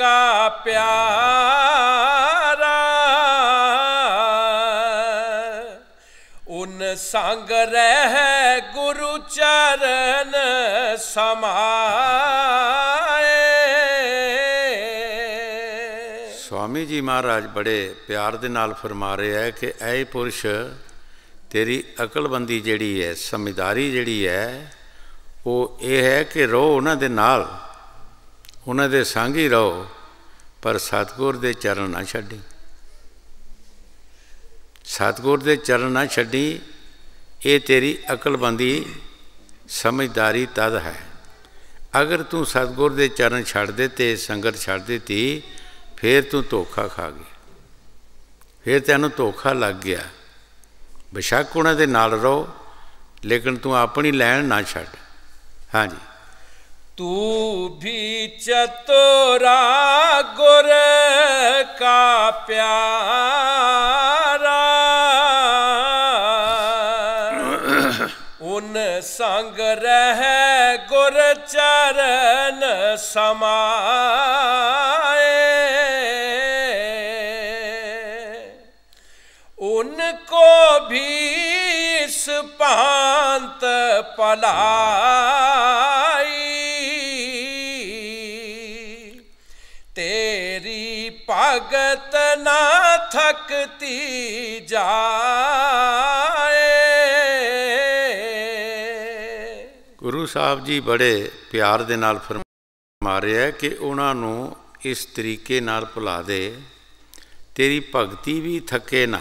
का प्यारा उन संग रह गुरु चरण समा ਸਵਾਮੀ ਜੀ ਮਹਾਰਾਜ ਬੜੇ ਪਿਆਰ ਦੇ ਨਾਲ ਫਰਮਾ ਰਹੇ ਹੈ ਕਿ ਐ ਪੁਰਸ਼ ਤੇਰੀ ਅਕਲਬੰਦੀ ਜਿਹੜੀ ਹੈ ਸਮਝਦਾਰੀ ਜਿਹੜੀ ਹੈ ਉਹ ਇਹ ਹੈ ਕਿ ਰੋ ਉਹਨਾਂ ਦੇ ਨਾਲ ਉਹਨਾਂ ਦੇ ਸੰਗ ਹੀ ਰਹੋ ਪਰ ਸਤਗੁਰ ਦੇ ਚਰਨ ਨਾ ਛੱਡੀ ਸਤਗੁਰ ਦੇ ਚਰਨ ਨਾ ਛੱਡੀ ਇਹ ਤੇਰੀ ਅਕਲਬੰਦੀ ਸਮਝਦਾਰੀ ਤਦ ਹੈ ਅਗਰ ਤੂੰ ਸਤਗੁਰ ਦੇ ਚਰਨ ਛੱਡ ਦੇ ਤੇ ਸੰਗਤ ਛੱਡ ਦਿੱਤੀ ਫੇਰ ਤੂੰ ਧੋਖਾ ਖਾ ਗਿਆ ਫੇਰ ਤੈਨੂੰ ਧੋਖਾ ਲੱਗ ਗਿਆ ਬਿਸ਼ੱਕ ਉਹਨਾਂ ਦੇ ਨਾਲ ਰਹੋ ਲੇਕਿਨ ਤੂੰ ਆਪਣੀ ਲੈਣ ਨਾ ਛੱਡ ਹਾਂਜੀ ਤੂੰ ਵੀ ਚਤੁਰਾ ਗੁਰ ਕਾ ਪਿਆਰਾ ਉਨ ਸੰਗ ਰਹਿ ਗੁਰ ਚਰਨ ਸਮਾ ਭੀਸ पांत ਪਲਾਈ ਤੇਰੀ ਭਗਤ ਨਾ ਥਕਤੀ ਜਾਏ ਗੁਰੂ ਸਾਹਿਬ ਜੀ ਬੜੇ ਪਿਆਰ ਦੇ ਨਾਲ ਫਰਮਾ ਰਿਹਾ ਹੈ ਕਿ ਉਹਨਾਂ ਨੂੰ ਇਸ ਤਰੀਕੇ ਨਾਲ ਭੁਲਾ ਦੇ ਤੇਰੀ ਭਗਤੀ ਵੀ ਥੱਕੇ ਨਾ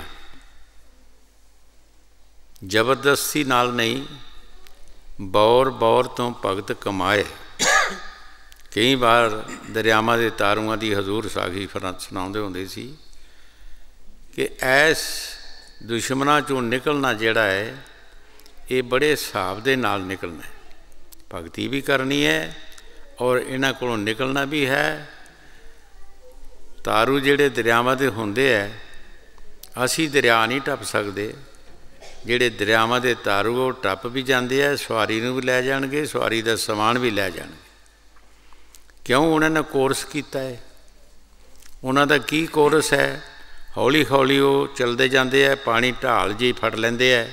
ਜ਼ਬਰਦਸਤੀ ਨਾਲ ਨਹੀਂ ਬੌਰ ਬੌਰ ਤੋਂ ਭਗਤ ਕਮਾਏ ਕਈ ਵਾਰ ਦਰਿਆਵਾਂ ਦੇ ਤਾਰੂਆਂ ਦੀ ਹਜ਼ੂਰ ਸਾਖੀ ਫਰਾਂ ਸੁਣਾਉਂਦੇ ਹੁੰਦੇ ਸੀ ਕਿ ਐਸ ਦੁਸ਼ਮਣਾ ਚੋਂ ਨਿਕਲਣਾ ਜਿਹੜਾ ਹੈ ਇਹ ਬੜੇ ਹਿਸਾਬ ਦੇ ਨਾਲ ਨਿਕਲਣਾ ਹੈ ਭਗਤੀ ਵੀ ਕਰਨੀ ਹੈ ਔਰ ਇਹਨਾਂ ਕੋਲੋਂ ਨਿਕਲਣਾ ਵੀ ਹੈ ਤਾਰੂ ਜਿਹੜੇ ਦਰਿਆਵਾਂ ਦੇ ਹੁੰਦੇ ਐ ਅਸੀਂ ਦਰਿਆ ਨਹੀਂ ਟੱਪ ਸਕਦੇ ਜਿਹੜੇ ਦਰਿਆਵਾਂ ਦੇ ਤਾਰੂ ਉਹ ਟੱਪ ਵੀ ਜਾਂਦੇ ਆ ਸਵਾਰੀ ਨੂੰ ਵੀ ਲੈ ਜਾਣਗੇ ਸਵਾਰੀ ਦਾ ਸਮਾਨ ਵੀ ਲੈ ਜਾਣਗੇ ਕਿਉਂ ਉਹਨਾਂ ਨੇ ਕੋਰਸ ਕੀਤਾ ਹੈ ਉਹਨਾਂ ਦਾ ਕੀ ਕੋਰਸ ਹੈ ਹੌਲੀ ਹੌਲੀ ਉਹ ਚਲਦੇ ਜਾਂਦੇ ਆ ਪਾਣੀ ਢਾਲ ਜੀ ਫੜ ਲੈਂਦੇ ਆ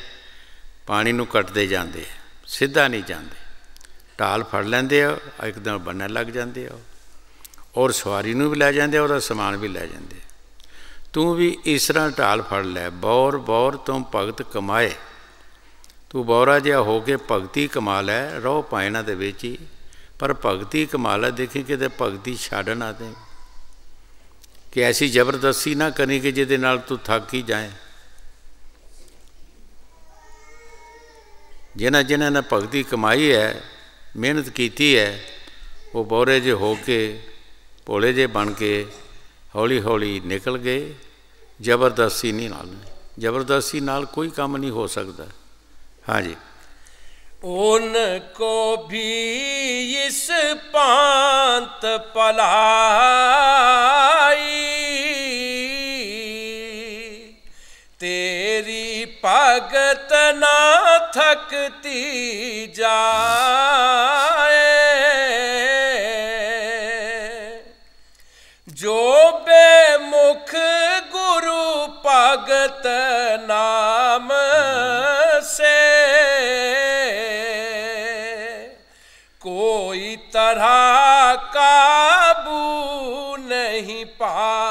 ਪਾਣੀ ਨੂੰ ਕੱਟਦੇ ਜਾਂਦੇ ਆ ਸਿੱਧਾ ਨਹੀਂ ਜਾਂਦੇ ਢਾਲ ਫੜ ਲੈਂਦੇ ਆ ਇੱਕਦਮ ਬੰਨਣ ਲੱਗ ਜਾਂਦੇ ਆ ਔਰ ਸਵਾਰੀ ਨੂੰ ਵੀ ਲੈ ਜਾਂਦੇ ਆ ਉਹਦਾ ਸਮਾਨ ਵੀ ਲੈ ਜਾਂਦੇ ਆ ਤੂੰ ਵੀ ਇਸ ਤਰ੍ਹਾਂ ਢਾਲ ਫੜ ਲੈ ਬੌਰ ਬੌਰ ਤੋਂ ਭਗਤ ਕਮਾਏ ਤੂੰ ਬੌਰਾ ਜਿਹਾ ਹੋ ਕੇ ਭਗਤੀ ਕਮਾ ਲੈ ਰੋ ਪਾਇਨਾ ਦੇ ਵਿੱਚ ਹੀ ਪਰ ਭਗਤੀ ਕਮਾ ਲੈ ਦੇਖੀ ਕਿਤੇ ਭਗਤੀ ਛੱਡ ਨਾ ਦੇ ਕਿ ਐਸੀ ਜ਼ਬਰਦਸਤੀ ਨਾ ਕਰੀ ਕਿ ਜਿਹਦੇ ਨਾਲ ਤੂੰ ਥੱਕ ਹੀ ਜਾਏ ਜਿਨ੍ਹਾਂ ਜਿਨ੍ਹਾਂ ਨੇ ਭਗਤੀ ਕਮਾਈ ਹੈ ਮਿਹਨਤ ਕੀਤੀ ਹੈ ਉਹ ਬੌਰੇ ਜੇ ਹੋ ਕੇ ਭੋਲੇ ਜੇ ਬਣ ਕੇ ਹੌਲੀ ਹੌਲੀ ਨਿਕਲ ਗਏ ਜ਼ਬਰਦਸਤੀ ਨਹੀਂ ਨਾਲ ਜ਼ਬਰਦਸਤੀ ਨਾਲ ਕੋਈ ਕੰਮ ਨਹੀਂ ਹੋ ਸਕਦਾ ਹਾਂਜੀ ਕੋ ਵੀ ਇਸ पांत ਪਲਾਈ ਤੇਰੀ ਭਗਤ ਨਾ ਥਕਤੀ ਜਾ ਭਗਤ ਨਾਮ ਸੇ ਕੋਈ ਤਰ੍ਹਾਂ ਕਾਬੂ ਨਹੀਂ ਪਾਏ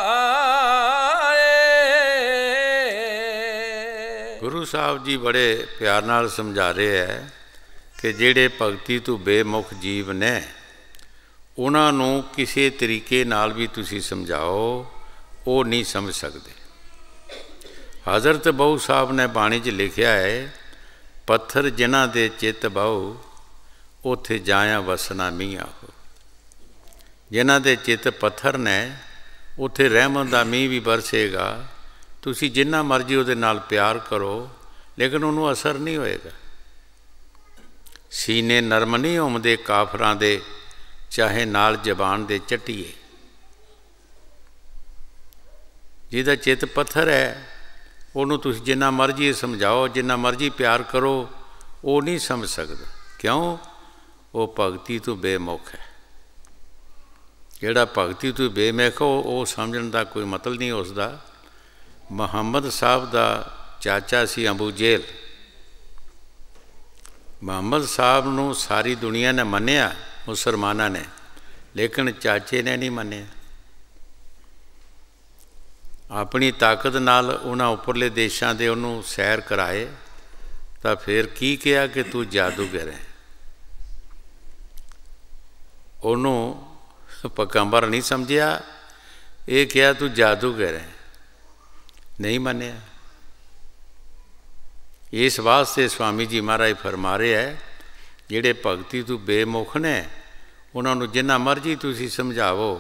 ਗੁਰੂ ਸਾਹਿਬ ਜੀ ਬੜੇ ਪਿਆਰ ਨਾਲ ਸਮਝਾ ਰਹੇ ਐ ਕਿ ਜਿਹੜੇ ਭਗਤੀ ਤੋਂ ਬੇਮੁਖ ਜੀਵ ਨੇ ਉਹਨਾਂ ਨੂੰ ਕਿਸੇ ਤਰੀਕੇ ਨਾਲ ਵੀ ਤੁਸੀਂ ਸਮਝਾਓ ਉਹ ਨਹੀਂ ਸਮਝ ਸਕਦੇ ਹਜ਼ਰਤ ਬਹੁ ਸਾਹਿਬ ਨੇ ਬਾਣੀ 'ਚ ਲਿਖਿਆ ਹੈ ਪੱਥਰ ਜਿਨ੍ਹਾਂ ਦੇ ਚਿੱਤ ਬਾਉ ਉਥੇ ਜਾਇਆ ਵਸਨਾ ਮੀਆਂ ਹੋ ਜਿਨ੍ਹਾਂ ਦੇ ਚਿੱਤ ਪੱਥਰ ਨੇ ਉਥੇ ਰਹਿਮਤ ਦਾ ਮੀਂਹ ਵੀ ਵਰਸੇਗਾ ਤੁਸੀਂ ਜਿੰਨਾ ਮਰਜ਼ੀ ਉਹਦੇ ਨਾਲ ਪਿਆਰ ਕਰੋ ਲੇਕਿਨ ਉਹਨੂੰ ਅਸਰ ਨਹੀਂ ਹੋਏਗਾ ਸੀਨੇ ਨਰਮ ਨਹੀਂ ਹੁੰਦੇ ਕਾਫਰਾਂ ਦੇ ਚਾਹੇ ਨਾਲ ਜ਼ਬਾਨ ਦੇ ਚਟੀਏ ਜਿਹਦਾ ਚਿੱਤ ਪੱਥਰ ਹੈ ਉਹਨੂੰ ਤੁਸੀਂ ਜਿੰਨਾ ਮਰਜ਼ੀ ਸਮਝਾਓ ਜਿੰਨਾ ਮਰਜ਼ੀ ਪਿਆਰ ਕਰੋ ਉਹ ਨਹੀਂ ਸਮਝ ਸਕਦਾ ਕਿਉਂ ਉਹ ਭਗਤੀ ਤੋਂ ਬੇਮੁਖ ਹੈ ਜਿਹੜਾ ਭਗਤੀ ਤੋਂ ਬੇਮੁਖ ਉਹ ਸਮਝਣ ਦਾ ਕੋਈ ਮਤਲਬ ਨਹੀਂ ਉਸ ਦਾ ਮੁਹੰਮਦ ਸਾਹਿਬ ਦਾ ਚਾਚਾ ਸੀ ਅਬੂ ਜੇਲ ਮੁਹੰਮਦ ਸਾਹਿਬ ਨੂੰ ਸਾਰੀ ਦੁਨੀਆ ਨੇ ਮੰਨਿਆ ਮੁਸਲਮਾਨਾਂ ਨੇ ਲੇਕਿਨ ਚਾਚੇ ਨੇ ਨਹੀਂ ਮੰਨਿਆ ਆਪਣੀ ਤਾਕਤ ਨਾਲ ਉਹਨਾਂ ਉੱਪਰਲੇ ਦੇਸ਼ਾਂ ਦੇ ਉਹਨੂੰ ਸੈਰ ਕਰਾਏ ਤਾਂ ਫਿਰ ਕੀ ਕਿਹਾ ਕਿ ਤੂੰ ਜਾਦੂਗਰ ਹੈ ਉਹਨੂੰ ਪਕੰਬਰ ਨਹੀਂ ਸਮਝਿਆ ਇਹ ਕਿਹਾ ਤੂੰ ਜਾਦੂਗਰ ਹੈ ਨਹੀਂ ਮੰਨਿਆ ਇਸ ਵਾਸਤੇ ਸਵਾਮੀ ਜੀ ਮਹਾਰਾਜ ਫਰਮਾ ਰਹੇ ਹੈ ਜਿਹੜੇ ਭਗਤੀ ਤੋਂ ਬੇਮੁਖ ਨੇ ਉਹਨਾਂ ਨੂੰ ਜਿੰਨਾ ਮਰਜ਼ੀ ਤੁਸੀਂ ਸਮਝਾਵੋ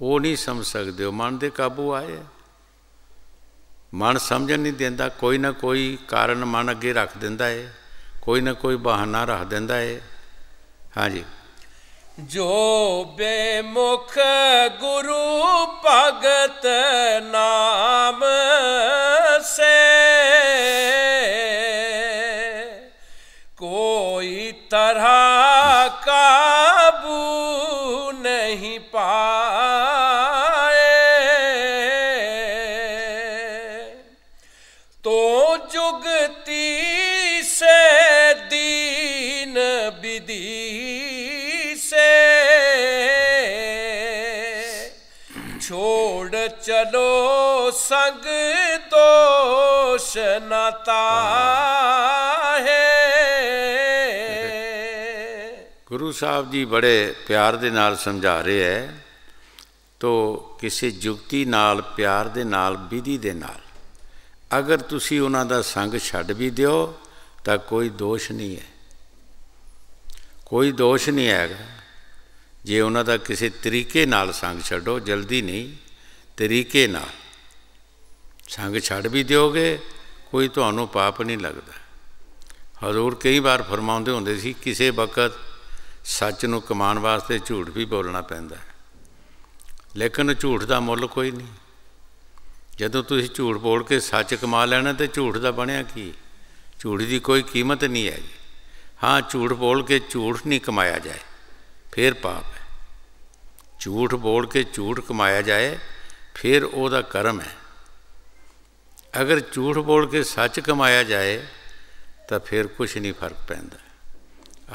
ਉਹ ਨਹੀਂ ਸਮਝ ਸਕਦੇ ਉਹ ਮਨ ਦੇ ਕਾਬੂ ਆਏ ਮਨ ਸਮਝਣ ਨਹੀਂ ਦਿੰਦਾ ਕੋਈ ਨਾ ਕੋਈ ਕਾਰਨ ਮਨ ਅੱਗੇ ਰੱਖ ਦਿੰਦਾ ਏ ਕੋਈ ਨਾ ਕੋਈ ਬਹਾਨਾ ਰੱਖ ਦਿੰਦਾ ਏ ਹਾਂਜੀ ਜੋ ਬੇਮੁਖ ਗੁਰੂ ਭਗਤ ਨਾਮ ਸੇ ਕੋਈ ਤਰ੍ਹਾਂ ਕਾਬੂ ਨਹੀਂ ਚਲੋ ਸੰਗ ਦੋਸ਼ ਨਤਾ ਹੈ ਗੁਰੂ ਸਾਹਿਬ ਜੀ ਬੜੇ ਪਿਆਰ ਦੇ ਨਾਲ ਸਮਝਾ ਰਹੇ ਐ ਤੋ ਕਿਸੇ ਜੁਗਤੀ ਨਾਲ ਪਿਆਰ ਦੇ ਨਾਲ ਵਿਧੀ ਦੇ ਨਾਲ ਅਗਰ ਤੁਸੀਂ ਉਹਨਾਂ ਦਾ ਸੰਗ ਛੱਡ ਵੀ ਦਿਓ ਤਾਂ ਕੋਈ ਦੋਸ਼ ਨਹੀਂ ਹੈ ਕੋਈ ਦੋਸ਼ ਨਹੀਂ ਹੈਗਾ ਜੇ ਉਹਨਾਂ ਦਾ ਕਿਸੇ ਤਰੀਕੇ ਨਾਲ ਸੰਗ ਛੱਡੋ ਜਲਦੀ ਨਹੀਂ ਤਰੀਕੇ ਨਾਲ ਸੰਗ ਛੱਡ ਵੀ ਦਿਓਗੇ ਕੋਈ ਤੁਹਾਨੂੰ ਪਾਪ ਨਹੀਂ ਲੱਗਦਾ ਹਜ਼ੂਰ ਕਈ ਵਾਰ ਫਰਮਾਉਂਦੇ ਹੁੰਦੇ ਸੀ ਕਿਸੇ ਵਕਤ ਸੱਚ ਨੂੰ ਕਮਾਉਣ ਵਾਸਤੇ ਝੂਠ ਵੀ ਬੋਲਣਾ ਪੈਂਦਾ ਹੈ ਲੇਕਿਨ ਝੂਠ ਦਾ ਮੁੱਲ ਕੋਈ ਨਹੀਂ ਜਦੋਂ ਤੁਸੀਂ ਝੂਠ ਬੋਲ ਕੇ ਸੱਚ ਕਮਾ ਲੈਣਾ ਤੇ ਝੂਠ ਦਾ ਬਣਿਆ ਕੀ ਝੂਠ ਦੀ ਕੋਈ ਕੀਮਤ ਨਹੀਂ ਹੈ ਹਾਂ ਝੂਠ ਬੋਲ ਕੇ ਝੂਠ ਨਹੀਂ ਕਮਾਇਆ ਜਾਏ ਫੇਰ ਪਾਪ ਹੈ ਝੂਠ ਬੋਲ ਕੇ ਝੂਠ ਕਮਾਇਆ ਜਾਏ ਫਿਰ ਉਹਦਾ ਕਰਮ ਹੈ ਅਗਰ ਝੂਠ ਬੋਲ ਕੇ ਸੱਚ ਕਮਾਇਆ ਜਾਏ ਤਾਂ ਫਿਰ ਕੁਝ ਨਹੀਂ ਫਰਕ ਪੈਂਦਾ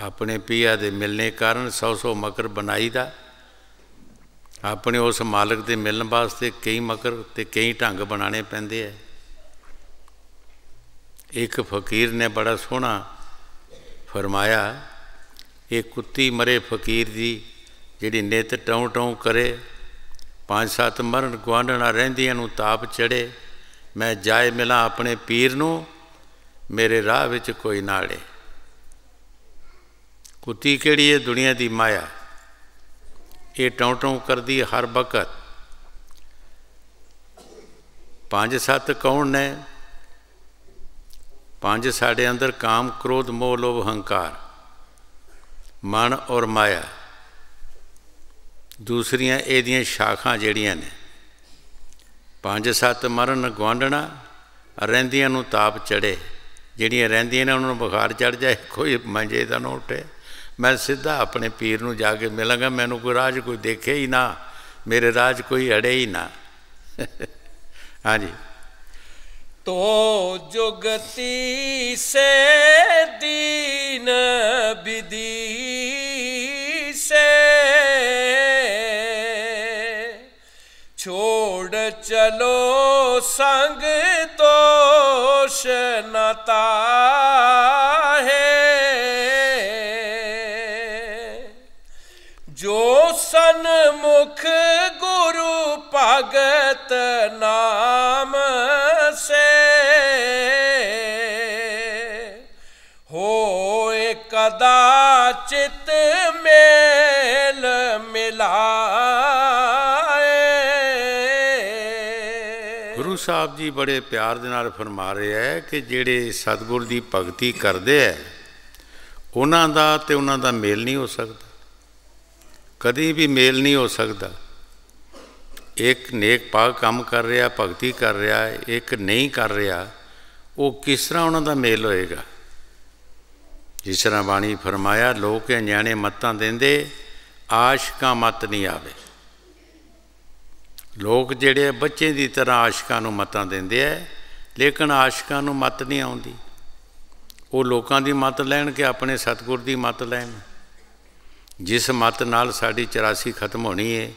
ਆਪਣੇ ਪਿਆ ਦੇ ਮਿਲਨੇ ਕਾਰਨ 100-100 ਮਕਰ ਬਣਾਈਦਾ ਆਪਣੇ ਉਸ ਮਾਲਕ ਦੇ ਮਿਲਣ ਵਾਸਤੇ ਕਈ ਮਕਰ ਤੇ ਕਈ ਢੰਗ ਬਣਾਣੇ ਪੈਂਦੇ ਐ ਇੱਕ ਫਕੀਰ ਨੇ ਬੜਾ ਸੋਹਣਾ ਫਰਮਾਇਆ ਇਹ ਕੁੱਤੀ ਮਰੇ ਫਕੀਰ ਦੀ ਜਿਹੜੀ ਨਿਤ ਟੌਂ ਟੌਂ ਕਰੇ ਪੰਜ ਸੱਤ ਮਰਨ ਗਵਾਂਢਣਾ ਰਹਿੰਦੀਆਂ ਨੂੰ ਤਾਪ ਚੜੇ ਮੈਂ ਜਾਏ ਮਿਲਾਂ ਆਪਣੇ ਪੀਰ ਨੂੰ ਮੇਰੇ ਰਾਹ ਵਿੱਚ ਕੋਈ ਨਾਲੇ ਕੁੱਤੀ ਕਿਹੜੀ ਏ ਦੁਨੀਆ ਦੀ ਮਾਇਆ ਇਹ ਟੌਂ ਟੌਂ ਕਰਦੀ ਹਰ ਵਕਤ ਪੰਜ ਸੱਤ ਕੌਣ ਨੇ ਪੰਜ ਸਾਡੇ ਅੰਦਰ ਕਾਮ ਕ੍ਰੋਧ ਮੋਹ ਲੋਭ ਹੰਕਾਰ ਮਨ ਔਰ ਮਾਇਆ ਦੂਸਰੀਆਂ ਇਹਦੀਆਂ ਸ਼ਾਖਾਂ ਜਿਹੜੀਆਂ ਨੇ ਪੰਜ ਸੱਤ ਮਰਨ ਗਵਾਂਡਣਾ ਰਹਿੰਦੀਆਂ ਨੂੰ ਤਾਪ ਚੜੇ ਜਿਹੜੀਆਂ ਰਹਿੰਦੀਆਂ ਨੇ ਉਹਨਾਂ ਨੂੰ ਬੁਖਾਰ ਚੜ ਜਾਏ ਕੋਈ ਮੰਜੇ ਦਾ ਨਾ ਉੱਠੇ ਮੈਂ ਸਿੱਧਾ ਆਪਣੇ ਪੀਰ ਨੂੰ ਜਾ ਕੇ ਮਿਲਾਂਗਾ ਮੈਨੂੰ ਕੋਈ ਰਾਜ ਕੋਈ ਦੇਖੇ ਹੀ ਨਾ ਮੇਰੇ ਰਾਜ ਕੋਈ ਅੜੇ ਹੀ ਨਾ ਹਾਂਜੀ ਤੋ ਜੁਗਤੀ ਸੇ ਦੀਨ ਬਿਦੀ ਸੇ ਛੋੜ ਚਲੋ ਸੰਗ ਤੋਸ਼ ਨਤਾ ਜੋ ਸਨਮੁਖ ਗੁਰੂ ਭਗਤ ਨਾਮ ਸੇ ਹੋਏ ਕਦਾ ਚਿਤ ਮੇਲ ਮਿਲਾ ਸਾਹਿਬ ਜੀ ਬੜੇ ਪਿਆਰ ਦੇ ਨਾਲ ਫਰਮਾ ਰਿਹਾ ਹੈ ਕਿ ਜਿਹੜੇ ਸਤਗੁਰ ਦੀ ਭਗਤੀ ਕਰਦੇ ਐ ਉਹਨਾਂ ਦਾ ਤੇ ਉਹਨਾਂ ਦਾ ਮੇਲ ਨਹੀਂ ਹੋ ਸਕਦਾ ਕਦੀ ਵੀ ਮੇਲ ਨਹੀਂ ਹੋ ਸਕਦਾ ਇੱਕ ਨੇਕ ਪਾਗ ਕੰਮ ਕਰ ਰਿਹਾ ਭਗਤੀ ਕਰ ਰਿਹਾ ਇੱਕ ਨਹੀਂ ਕਰ ਰਿਹਾ ਉਹ ਕਿਸ ਤਰ੍ਹਾਂ ਉਹਨਾਂ ਦਾ ਮੇਲ ਹੋਏਗਾ ਜਿਸ ਤਰ੍ਹਾਂ ਬਾਣੀ ਫਰਮਾਇਆ ਲੋਕ ਨਿਆਣੇ ਮੱਤਾਂ ਦਿੰਦੇ ਆਸ਼ਕਾਂ ਮਤ ਨਹੀਂ ਆਵੇ ਲੋਕ ਜਿਹੜੇ ਬੱਚੇ ਦੀ ਤਰ੍ਹਾਂ ਆਸ਼ਿਕਾਂ ਨੂੰ ਮਤਾਂ ਦਿੰਦੇ ਐ ਲੇਕਿਨ ਆਸ਼ਿਕਾਂ ਨੂੰ ਮਤ ਨਹੀਂ ਆਉਂਦੀ ਉਹ ਲੋਕਾਂ ਦੀ ਮਤ ਲੈਣ ਕੇ ਆਪਣੇ ਸਤਿਗੁਰ ਦੀ ਮਤ ਲੈਣ ਜਿਸ ਮਤ ਨਾਲ ਸਾਡੀ 84 ਖਤਮ ਹੋਣੀ ਏ